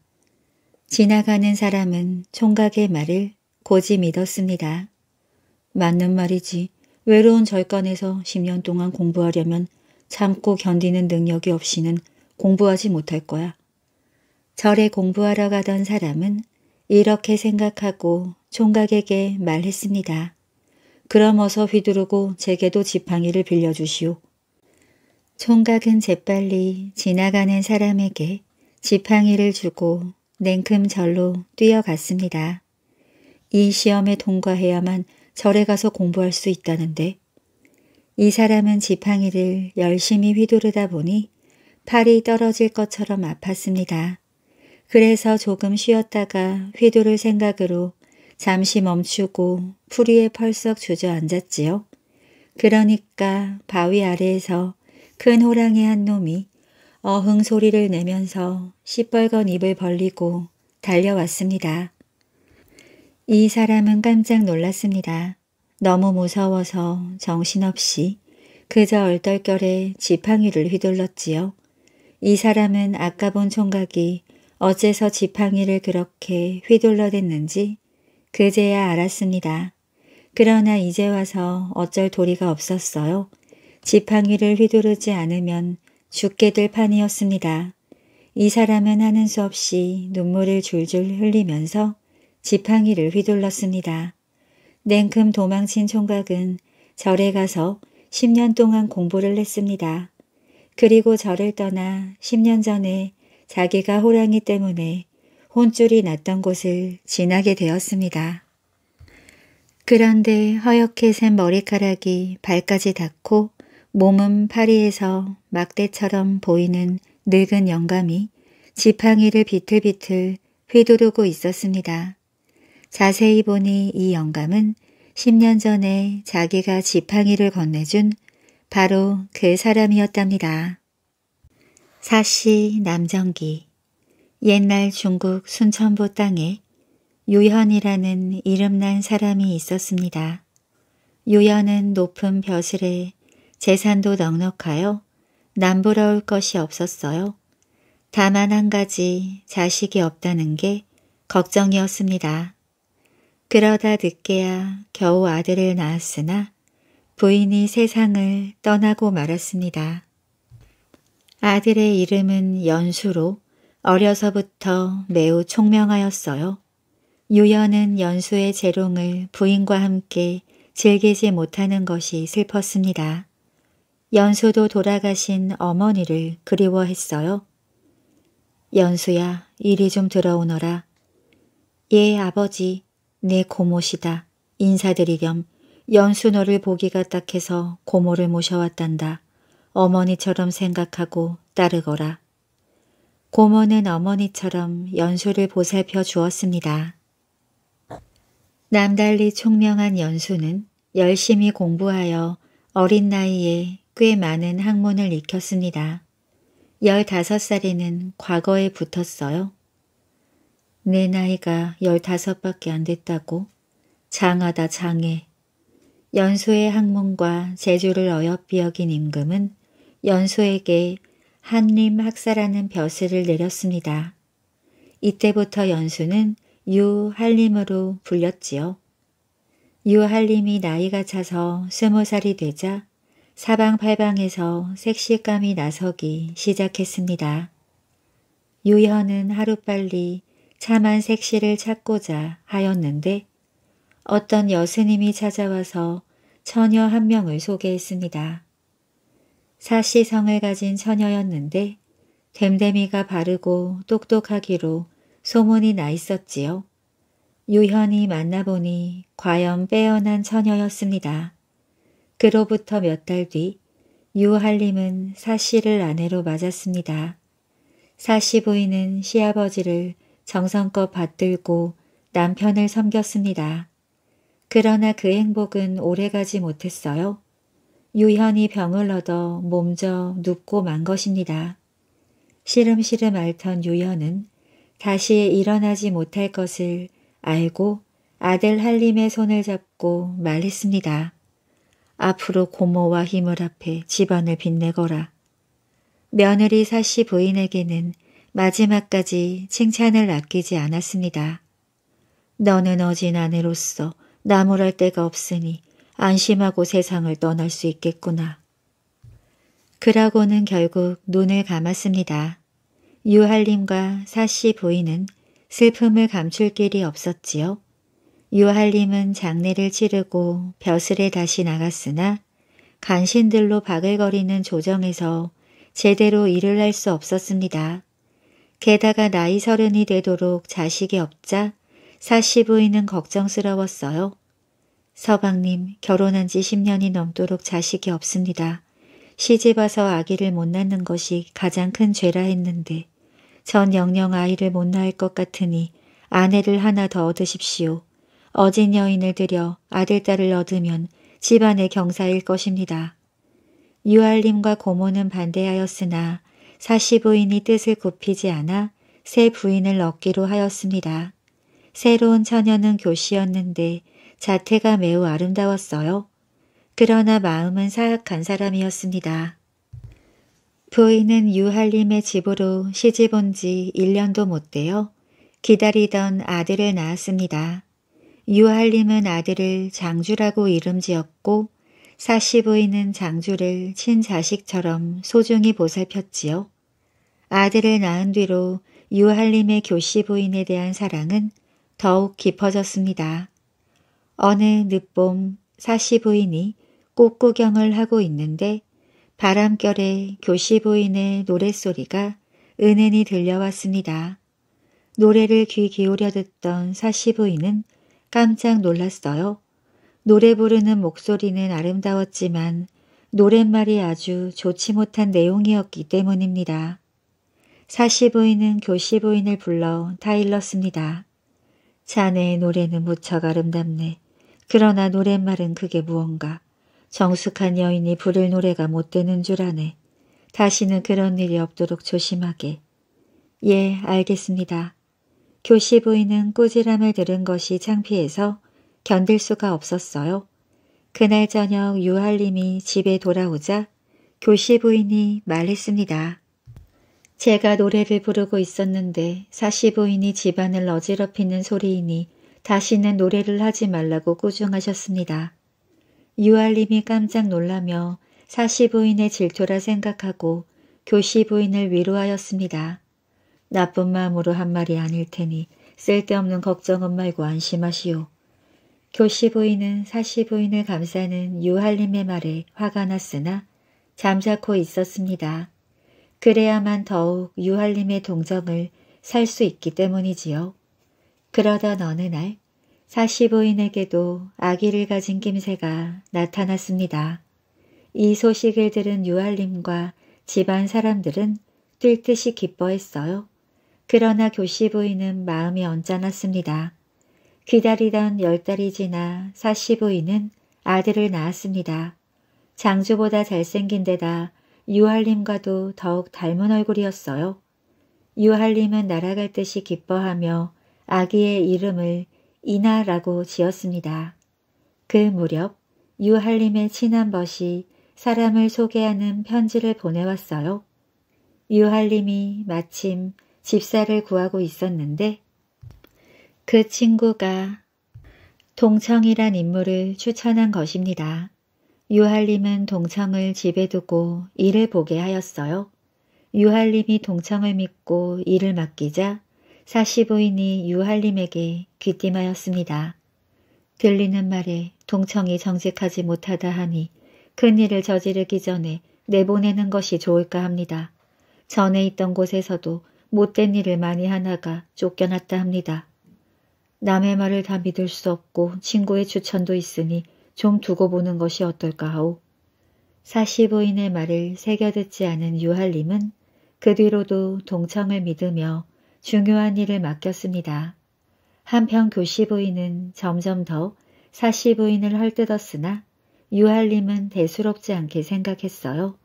지나가는 사람은 총각의 말을 고지 믿었습니다. 맞는 말이지 외로운 절간에서 10년 동안 공부하려면 참고 견디는 능력이 없이는 공부하지 못할 거야. 절에 공부하러 가던 사람은 이렇게 생각하고 총각에게 말했습니다. 그럼 어서 휘두르고 제게도 지팡이를 빌려주시오. 총각은 재빨리 지나가는 사람에게 지팡이를 주고 냉큼 절로 뛰어갔습니다. 이 시험에 통과해야만 절에 가서 공부할 수 있다는데 이 사람은 지팡이를 열심히 휘두르다 보니 팔이 떨어질 것처럼 아팠습니다. 그래서 조금 쉬었다가 휘두를 생각으로 잠시 멈추고 풀 위에 펄썩 주저앉았지요. 그러니까 바위 아래에서 큰 호랑이 한 놈이 어흥 소리를 내면서 시뻘건 입을 벌리고 달려왔습니다. 이 사람은 깜짝 놀랐습니다. 너무 무서워서 정신없이 그저 얼떨결에 지팡이를 휘둘렀지요. 이 사람은 아까 본 총각이 어째서 지팡이를 그렇게 휘둘러댔는지 그제야 알았습니다. 그러나 이제 와서 어쩔 도리가 없었어요. 지팡이를 휘두르지 않으면 죽게 될 판이었습니다. 이 사람은 하는 수 없이 눈물을 줄줄 흘리면서 지팡이를 휘둘렀습니다. 냉큼 도망친 총각은 절에 가서 10년 동안 공부를 했습니다. 그리고 절을 떠나 10년 전에 자기가 호랑이 때문에 혼쭐이 났던 곳을 지나게 되었습니다. 그런데 허옇게 샌 머리카락이 발까지 닿고 몸은 파리에서 막대처럼 보이는 늙은 영감이 지팡이를 비틀비틀 휘두르고 있었습니다. 자세히 보니 이 영감은 10년 전에 자기가 지팡이를 건네준 바로 그 사람이었답니다. 사시 남정기 옛날 중국 순천보 땅에 유현이라는 이름난 사람이 있었습니다. 유현은 높은 벼슬에 재산도 넉넉하여 남부러울 것이 없었어요. 다만 한 가지 자식이 없다는 게 걱정이었습니다. 그러다 늦게야 겨우 아들을 낳았으나 부인이 세상을 떠나고 말았습니다. 아들의 이름은 연수로 어려서부터 매우 총명하였어요. 유연은 연수의 재롱을 부인과 함께 즐기지 못하는 것이 슬펐습니다. 연수도 돌아가신 어머니를 그리워했어요. 연수야, 이리 좀 들어오너라. 예, 아버지, 내 고모시다. 인사드리렴. 연수 너를 보기가 딱해서 고모를 모셔왔단다. 어머니처럼 생각하고 따르거라. 고모는 어머니처럼 연수를 보살펴 주었습니다. 남달리 총명한 연수는 열심히 공부하여 어린 나이에 꽤 많은 학문을 익혔습니다. 15살에는 과거에 붙었어요. 내 나이가 15밖에 안 됐다고 장하다 장해. 연수의 학문과 제주를 어여삐 여긴 임금은 연수에게 한림학사라는 벼슬을 내렸습니다. 이때부터 연수는 유한림으로 불렸지요. 유한림이 나이가 차서 스무 살이 되자 사방팔방에서 색시감이 나서기 시작했습니다. 유현은 하루빨리 참한 색시를 찾고자 하였는데 어떤 여스님이 찾아와서 처녀 한 명을 소개했습니다. 사시성을 가진 처녀였는데 됨됨이가 바르고 똑똑하기로 소문이 나 있었지요. 유현이 만나보니 과연 빼어난 처녀였습니다. 그로부터 몇 달 뒤 유할림은 사씨를 아내로 맞았습니다. 사씨 부인은 시아버지를 정성껏 받들고 남편을 섬겼습니다. 그러나 그 행복은 오래가지 못했어요. 유현이 병을 얻어 몸져 눕고 만 것입니다. 시름시름 앓던 유현은 다시 일어나지 못할 것을 알고 아들 할림의 손을 잡고 말했습니다. 앞으로 고모와 힘을 합해 집안을 빛내거라. 며느리 사씨 부인에게는 마지막까지 칭찬을 아끼지 않았습니다. 너는 어진 아내로서 나무랄 데가 없으니 안심하고 세상을 떠날 수 있겠구나. 그러고는 결국 눈을 감았습니다. 유할림과 사씨 부인은 슬픔을 감출 길이 없었지요. 유할림은 장례를 치르고 벼슬에 다시 나갔으나 간신들로 바글거리는 조정에서 제대로 일을 할 수 없었습니다. 게다가 나이 서른이 되도록 자식이 없자 사시 부인은 걱정스러웠어요. 서방님, 결혼한 지 10년이 넘도록 자식이 없습니다. 시집 와서 아기를 못 낳는 것이 가장 큰 죄라 했는데 전 영영 아이를 못 낳을 것 같으니 아내를 하나 더 얻으십시오. 어진 여인을 들여 아들, 딸을 얻으면 집안의 경사일 것입니다. 유알림과 고모는 반대하였으나 사시 부인이 뜻을 굽히지 않아 새 부인을 얻기로 하였습니다. 새로운 처녀는 교시였는데 자태가 매우 아름다웠어요. 그러나 마음은 사악한 사람이었습니다. 부인은 유할림의 집으로 시집온 지 1년도 못 되어 기다리던 아들을 낳았습니다. 유할림은 아들을 장주라고 이름 지었고 사시부인은 장주를 친자식처럼 소중히 보살폈지요. 아들을 낳은 뒤로 유할림의 교시 부인에 대한 사랑은 더욱 깊어졌습니다. 어느 늦봄 사시 부인이 꽃구경을 하고 있는데 바람결에 교시 부인의 노랫소리가 은은히 들려왔습니다. 노래를 귀 기울여 듣던 사시 부인은 깜짝 놀랐어요. 노래 부르는 목소리는 아름다웠지만 노랫말이 아주 좋지 못한 내용이었기 때문입니다. 사시부인은 교시부인을 불러온 타일렀습니다 자네의 노래는 무척 아름답네. 그러나 노랫말은 그게 무언가. 정숙한 여인이 부를 노래가 못 되는 줄 아네. 다시는 그런 일이 없도록 조심하게. 예, 알겠습니다. 교시 부인은 꾸지람을 들은 것이 창피해서 견딜 수가 없었어요. 그날 저녁 유할님이 집에 돌아오자 교시 부인이 말했습니다. 제가 노래를 부르고 있었는데 사시 부인이 집안을 어지럽히는 소리이니 다시는 노래를 하지 말라고 꾸중하셨습니다. 유알림이 깜짝 놀라며 사시 부인의 질투라 생각하고 교시 부인을 위로하였습니다. 나쁜 마음으로 한 말이 아닐 테니 쓸데없는 걱정은 말고 안심하시오. 교시 부인은 사시 부인을 감싸는 유할림의 말에 화가 났으나 잠자코 있었습니다. 그래야만 더욱 유할림의 동정을 살 수 있기 때문이지요. 그러던 어느 날 사시 부인에게도 아기를 가진 김새가 나타났습니다. 이 소식을 들은 유할림과 집안 사람들은 뛸 듯이 기뻐했어요. 그러나 교시 부인은 마음이 언짢았습니다. 기다리던 열 달이 지나 사시 부인은 아들을 낳았습니다. 장주보다 잘생긴 데다 유할림과도 더욱 닮은 얼굴이었어요. 유할림은 날아갈 듯이 기뻐하며 아기의 이름을 이나라고 지었습니다. 그 무렵 유할림의 친한 벗이 사람을 소개하는 편지를 보내왔어요. 유할림이 마침 집사를 구하고 있었는데 그 친구가 동청이란 인물을 추천한 것입니다. 유할림은 동청을 집에 두고 일을 보게 하였어요. 유할림이 동청을 믿고 일을 맡기자 사시부인이 유할림에게 귀띔하였습니다. 들리는 말에 동청이 정직하지 못하다 하니 큰일을 저지르기 전에 내보내는 것이 좋을까 합니다. 전에 있던 곳에서도 못된 일을 많이 하나가 쫓겨났다 합니다. 남의 말을 다 믿을 수 없고 친구의 추천도 있으니 좀 두고 보는 것이 어떨까 하오. 사시부인의 말을 새겨 듣지 않은 유할림은 그 뒤로도 동청을 믿으며 중요한 일을 맡겼습니다. 한편 교시부인은 점점 더 사시부인을 헐뜯었으나 유할림은 대수롭지 않게 생각했어요.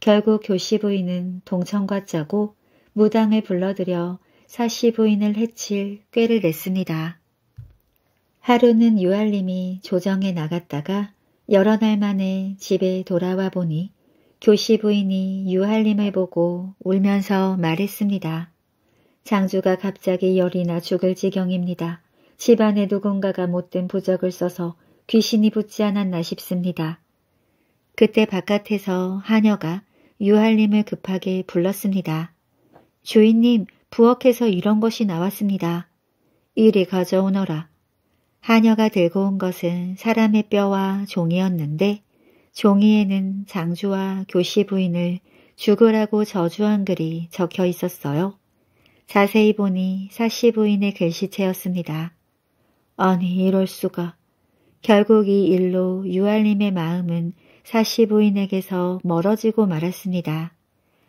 결국 교시부인은 동청과 짜고 무당을 불러들여 사시 부인을 해칠 꾀를 냈습니다. 하루는 유알림이 조정에 나갔다가 여러 날 만에 집에 돌아와 보니 교시 부인이 유할림을 보고 울면서 말했습니다. 장주가 갑자기 열이나 죽을 지경입니다. 집안에 누군가가 못된 부적을 써서 귀신이 붙지 않았나 싶습니다. 그때 바깥에서 하녀가 유할림을 급하게 불렀습니다. 주인님, 부엌에서 이런 것이 나왔습니다. 이리 가져오너라. 하녀가 들고 온 것은 사람의 뼈와 종이였는데 종이에는 장주와 교시 부인을 죽으라고 저주한 글이 적혀 있었어요. 자세히 보니 사시 부인의 글씨체였습니다. 아니 이럴 수가. 결국 이 일로 유알림의 마음은 사시 부인에게서 멀어지고 말았습니다.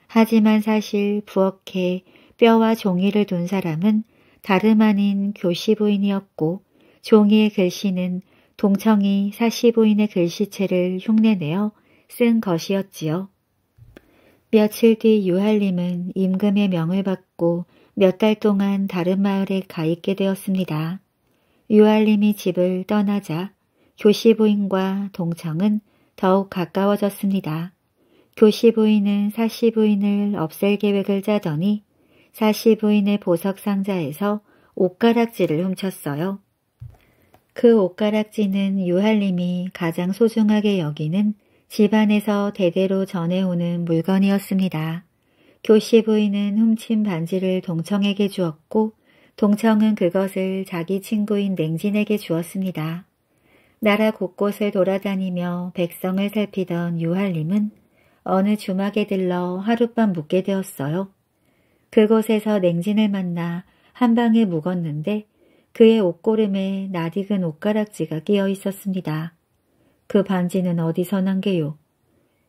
하지만 사실 부엌에 뼈와 종이를 둔 사람은 다름 아닌 교시부인이었고 종이의 글씨는 동청이 사시부인의 글씨체를 흉내내어 쓴 것이었지요. 며칠 뒤 유할님은 임금의 명을 받고 몇 달 동안 다른 마을에 가 있게 되었습니다. 유할님이 집을 떠나자 교시부인과 동청은 더욱 가까워졌습니다. 교시 부인은 사시 부인을 없앨 계획을 짜더니 사시 부인의 보석 상자에서 옷가락지를 훔쳤어요. 그 옷가락지는 유할님이 가장 소중하게 여기는 집안에서 대대로 전해오는 물건이었습니다. 교시 부인은 훔친 반지를 동청에게 주었고 동청은 그것을 자기 친구인 냉진에게 주었습니다. 나라 곳곳을 돌아다니며 백성을 살피던 유할님은 어느 주막에 들러 하룻밤 묵게 되었어요. 그곳에서 냉진을 만나 한 방에 묵었는데 그의 옷고름에 낯익은 옷가락지가 끼어 있었습니다. 그 반지는 어디서 난 게요?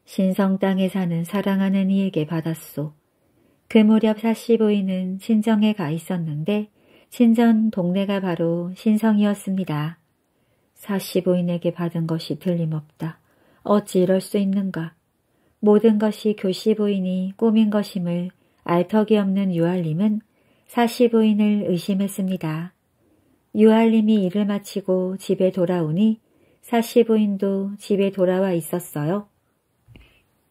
신성 땅에 사는 사랑하는 이에게 받았소. 그 무렵 사시부인은 신정에가 있었는데 신전 동네가 바로 신성이었습니다. 사시부인에게 받은 것이 틀림없다 어찌 이럴 수 있는가. 모든 것이 교시부인이 꾸민 것임을 알턱이 없는 유알림은 사시부인을 의심했습니다. 유알림이 일을 마치고 집에 돌아오니 사시부인도 집에 돌아와 있었어요.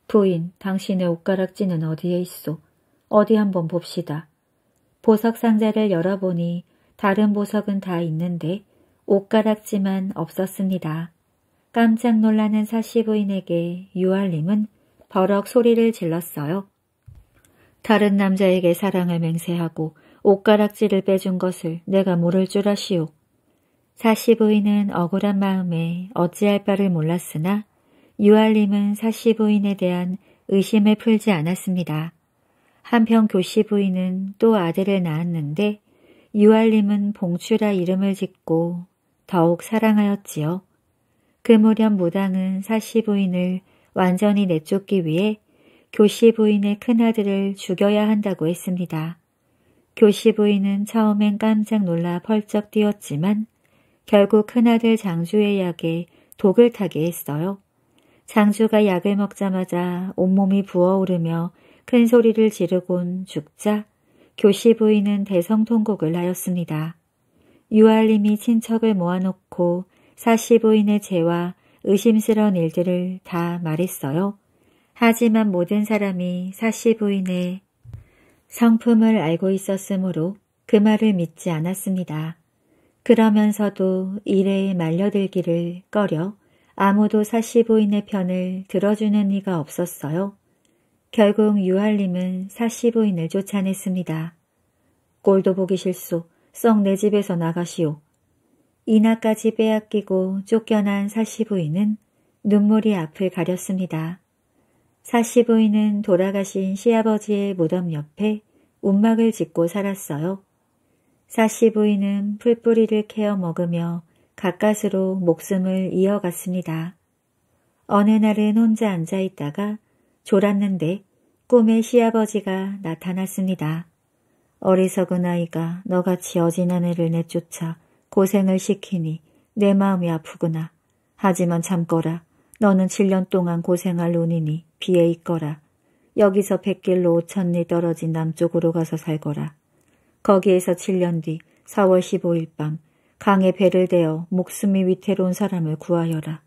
부인, 당신의 옷가락지는 어디에 있소? 어디 한번 봅시다. 보석 상자를 열어보니 다른 보석은 다 있는데 옷가락지만 없었습니다. 깜짝 놀라는 사시 부인에게 유알림은 버럭 소리를 질렀어요. 다른 남자에게 사랑을 맹세하고 옷가락질을 빼준 것을 내가 모를 줄 아시오. 사시 부인은 억울한 마음에 어찌할 바를 몰랐으나 유알림은 사시 부인에 대한 의심을 풀지 않았습니다. 한편 교시 부인은 또 아들을 낳았는데 유알림은 봉추라 이름을 짓고 더욱 사랑하였지요. 그 무렵 무당은 사시 부인을 완전히 내쫓기 위해 교시 부인의 큰아들을 죽여야 한다고 했습니다. 교시 부인은 처음엔 깜짝 놀라 펄쩍 뛰었지만 결국 큰아들 장주의 약에 독을 타게 했어요. 장주가 약을 먹자마자 온몸이 부어오르며 큰 소리를 지르곤 죽자 교시 부인은 대성통곡을 하였습니다. 유알림이 친척을 모아놓고 사시 부인의 죄와 의심스러운 일들을 다 말했어요. 하지만 모든 사람이 사시 부인의 성품을 알고 있었으므로 그 말을 믿지 않았습니다. 그러면서도 일에 말려들기를 꺼려 아무도 사시 부인의 편을 들어주는 이가 없었어요. 결국 유할님은 사시 부인을 쫓아냈습니다. 꼴도 보기 싫소. 썩 내 집에서 나가시오. 이나까지 빼앗기고 쫓겨난 사시부인은 눈물이 앞을 가렸습니다. 사시부인은 돌아가신 시아버지의 무덤 옆에 움막을 짓고 살았어요. 사시부인은 풀뿌리를 캐어 먹으며 가까스로 목숨을 이어갔습니다. 어느 날은 혼자 앉아 있다가 졸았는데 꿈에 시아버지가 나타났습니다. 어리석은 아이가 너같이 어진한 애를 내쫓아 고생을 시키니 내 마음이 아프구나. 하지만 참거라. 너는 7년 동안 고생할 논이니 비에 있거라. 여기서 백길로 5천리 떨어진 남쪽으로 가서 살거라. 거기에서 7년 뒤 4월 15일 밤 강에 배를 대어 목숨이 위태로운 사람을 구하여라.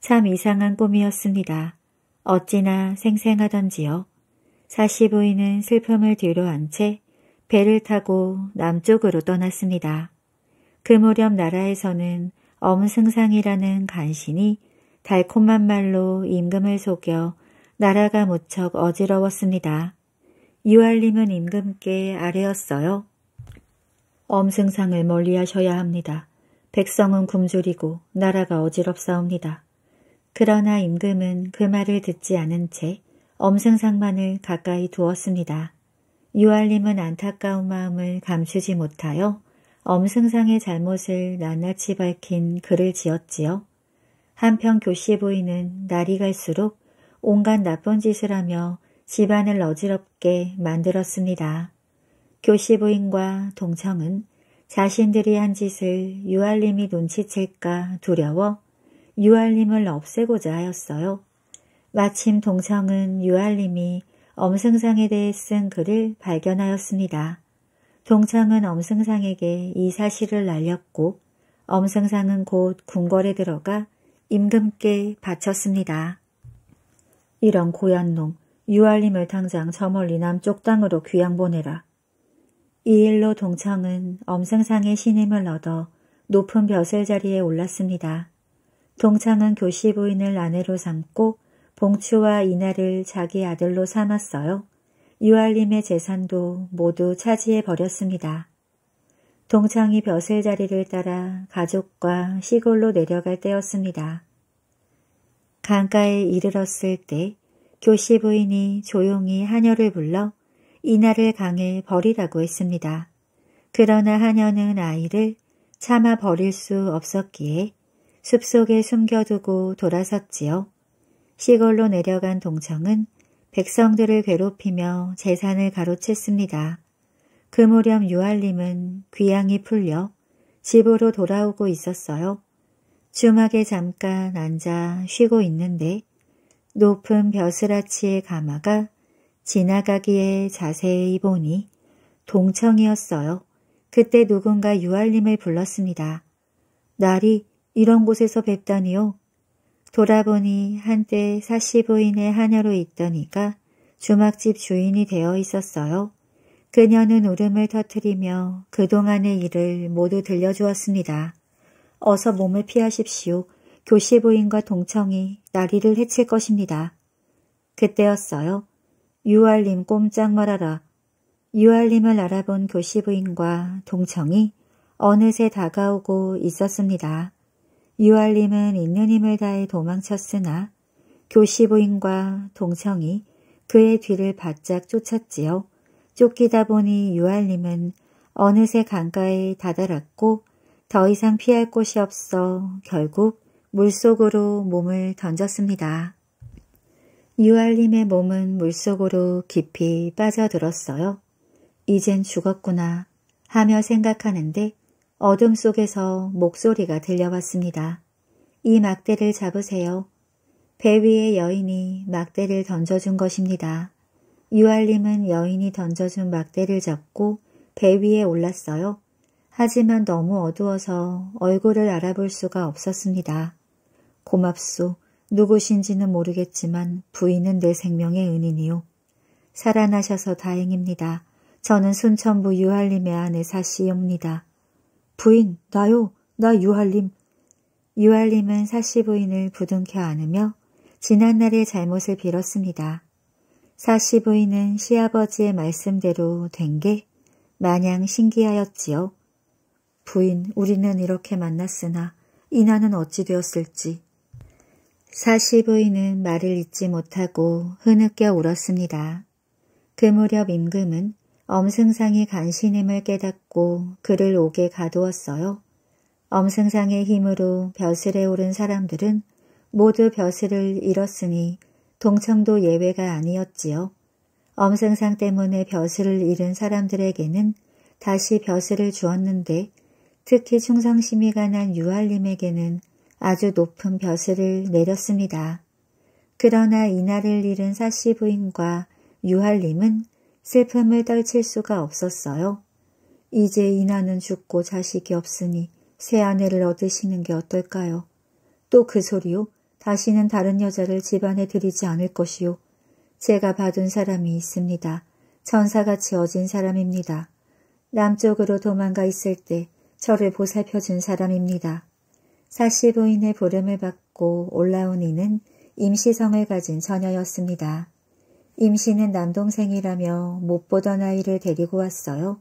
참 이상한 꿈이었습니다. 어찌나 생생하던지요. 사시부인은 슬픔을 뒤로한 채 배를 타고 남쪽으로 떠났습니다. 그 무렵 나라에서는 엄승상이라는 간신이 달콤한 말로 임금을 속여 나라가 무척 어지러웠습니다. 유알림은 임금께 아뢰었어요. 엄승상을 멀리하셔야 합니다. 백성은 굶주리고 나라가 어지럽사옵니다. 그러나 임금은 그 말을 듣지 않은 채 엄승상만을 가까이 두었습니다. 유알림은 안타까운 마음을 감추지 못하여 엄승상의 잘못을 낱낱이 밝힌 글을 지었지요. 한편 교시 부인은 날이 갈수록 온갖 나쁜 짓을 하며 집안을 어지럽게 만들었습니다. 교시 부인과 동청은 자신들이 한 짓을 유알림이 눈치챌까 두려워 유알림을 없애고자 하였어요. 마침 동청은 유알림이 엄승상에 대해 쓴 글을 발견하였습니다. 동창은 엄승상에게 이 사실을 알렸고 엄승상은 곧 궁궐에 들어가 임금께 바쳤습니다. 이런 고얀 놈, 유알림을 당장 저 멀리 남쪽 땅으로 귀양 보내라. 이 일로 동창은 엄승상의 신임을 얻어 높은 벼슬 자리에 올랐습니다. 동창은 교시 부인을 아내로 삼고 봉추와 이나를 자기 아들로 삼았어요. 유알림의 재산도 모두 차지해 버렸습니다. 동창이 벼슬 자리를 따라 가족과 시골로 내려갈 때였습니다. 강가에 이르렀을 때 교시 부인이 조용히 하녀를 불러 이날을 강에 버리라고 했습니다. 그러나 하녀는 아이를 차마 버릴 수 없었기에 숲속에 숨겨두고 돌아섰지요. 시골로 내려간 동창은 백성들을 괴롭히며 재산을 가로챘습니다. 그 무렵 유알림은 귀양이 풀려 집으로 돌아오고 있었어요. 주막에 잠깐 앉아 쉬고 있는데 높은 벼슬아치의 가마가 지나가기에 자세히 보니 동청이었어요. 그때 누군가 유알림을 불렀습니다. 날이 이런 곳에서 뵙다니요. 돌아보니 한때 사시부인의 하녀로 있던 이가 주막집 주인이 되어 있었어요. 그녀는 울음을 터뜨리며 그동안의 일을 모두 들려주었습니다. 어서 몸을 피하십시오. 교시부인과 동청이 나리를 해칠 것입니다. 그때였어요. 유알림 꼼짝 말아라. 유알림을 알아본 교시부인과 동청이 어느새 다가오고 있었습니다. 유알림은 있는 힘을 다해 도망쳤으나 교시부인과 동청이 그의 뒤를 바짝 쫓았지요. 쫓기다 보니 유알림은 어느새 강가에 다다랐고 더 이상 피할 곳이 없어 결국 물속으로 몸을 던졌습니다. 유알림의 몸은 물속으로 깊이 빠져들었어요. 이젠 죽었구나 하며 생각하는데 어둠 속에서 목소리가 들려왔습니다. 이 막대를 잡으세요. 배 위에 여인이 막대를 던져준 것입니다. 유알림은 여인이 던져준 막대를 잡고 배 위에 올랐어요. 하지만 너무 어두워서 얼굴을 알아볼 수가 없었습니다. 고맙소. 누구신지는 모르겠지만 부인은 내 생명의 은인이요. 살아나셔서 다행입니다. 저는 순천부 유알림의 아내 사시옵니다. 부인, 나요, 나 유할림. 유할림은 사시 부인을 부둥켜 안으며 지난날의 잘못을 빌었습니다. 사시 부인은 시아버지의 말씀대로 된 게 마냥 신기하였지요. 부인, 우리는 이렇게 만났으나 이나는 어찌 되었을지. 사시 부인은 말을 잊지 못하고 흐느껴 울었습니다. 그 무렵 임금은 엄승상이 간신임을 깨닫고 그를 옥에 가두었어요. 엄승상의 힘으로 벼슬에 오른 사람들은 모두 벼슬을 잃었으니 동청도 예외가 아니었지요. 엄승상 때문에 벼슬을 잃은 사람들에게는 다시 벼슬을 주었는데 특히 충성심이 가난 유할림에게는 아주 높은 벼슬을 내렸습니다. 그러나 이날을 잃은 사시 부인과 유할림은 슬픔을 떨칠 수가 없었어요. 이제 이나는 죽고 자식이 없으니 새 아내를 얻으시는 게 어떨까요? 또 그 소리요. 다시는 다른 여자를 집안에 들이지 않을 것이요. 제가 받은 사람이 있습니다. 전사같이 어진 사람입니다. 남쪽으로 도망가 있을 때 저를 보살펴준 사람입니다. 사시 부인의 보름을 받고 올라온 이는 임시성을 가진 처녀였습니다. 임씨는 남동생이라며 못 보던 아이를 데리고 왔어요.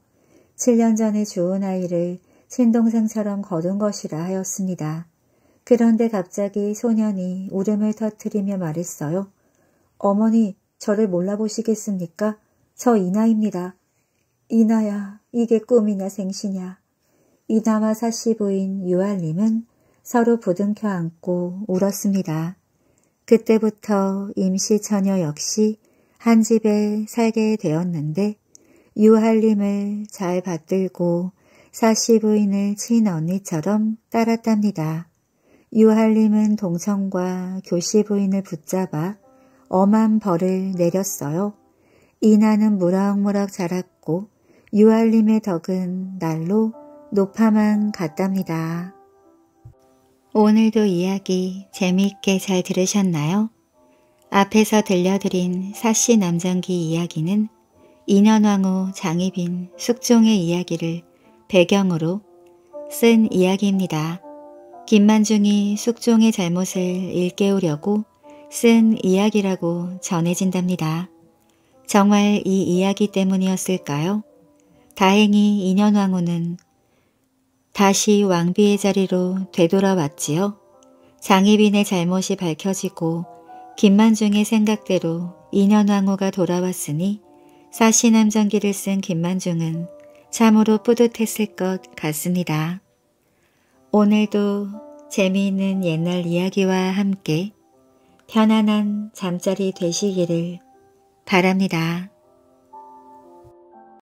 7년 전에 주운 아이를 친동생처럼 거둔 것이라 하였습니다. 그런데 갑자기 소년이 울음을 터뜨리며 말했어요. 어머니, 저를 몰라보시겠습니까? 저 이나입니다. 이나야, 이게 꿈이냐 생시냐. 이나와 사시 부인 유알님은 서로 부둥켜 안고 울었습니다. 그때부터 임시 처녀 역시 한 집에 살게 되었는데 유할림을 잘 받들고 사시 부인을 친언니처럼 따랐답니다. 유할림은 동성과 교시 부인을 붙잡아 엄한 벌을 내렸어요. 이나는 무럭무럭 자랐고 유할림의 덕은 날로 높아만 갔답니다. 오늘도 이야기 재미있게 잘 들으셨나요? 앞에서 들려드린 사씨 남장기 이야기는 인현왕후 장희빈 숙종의 이야기를 배경으로 쓴 이야기입니다. 김만중이 숙종의 잘못을 일깨우려고 쓴 이야기라고 전해진답니다. 정말 이 이야기 때문이었을까요? 다행히 인현왕후는 다시 왕비의 자리로 되돌아왔지요. 장희빈의 잘못이 밝혀지고 김만중의 생각대로 인현왕후가 돌아왔으니 사시남전기를 쓴 김만중은 참으로 뿌듯했을 것 같습니다. 오늘도 재미있는 옛날 이야기와 함께 편안한 잠자리 되시기를 바랍니다.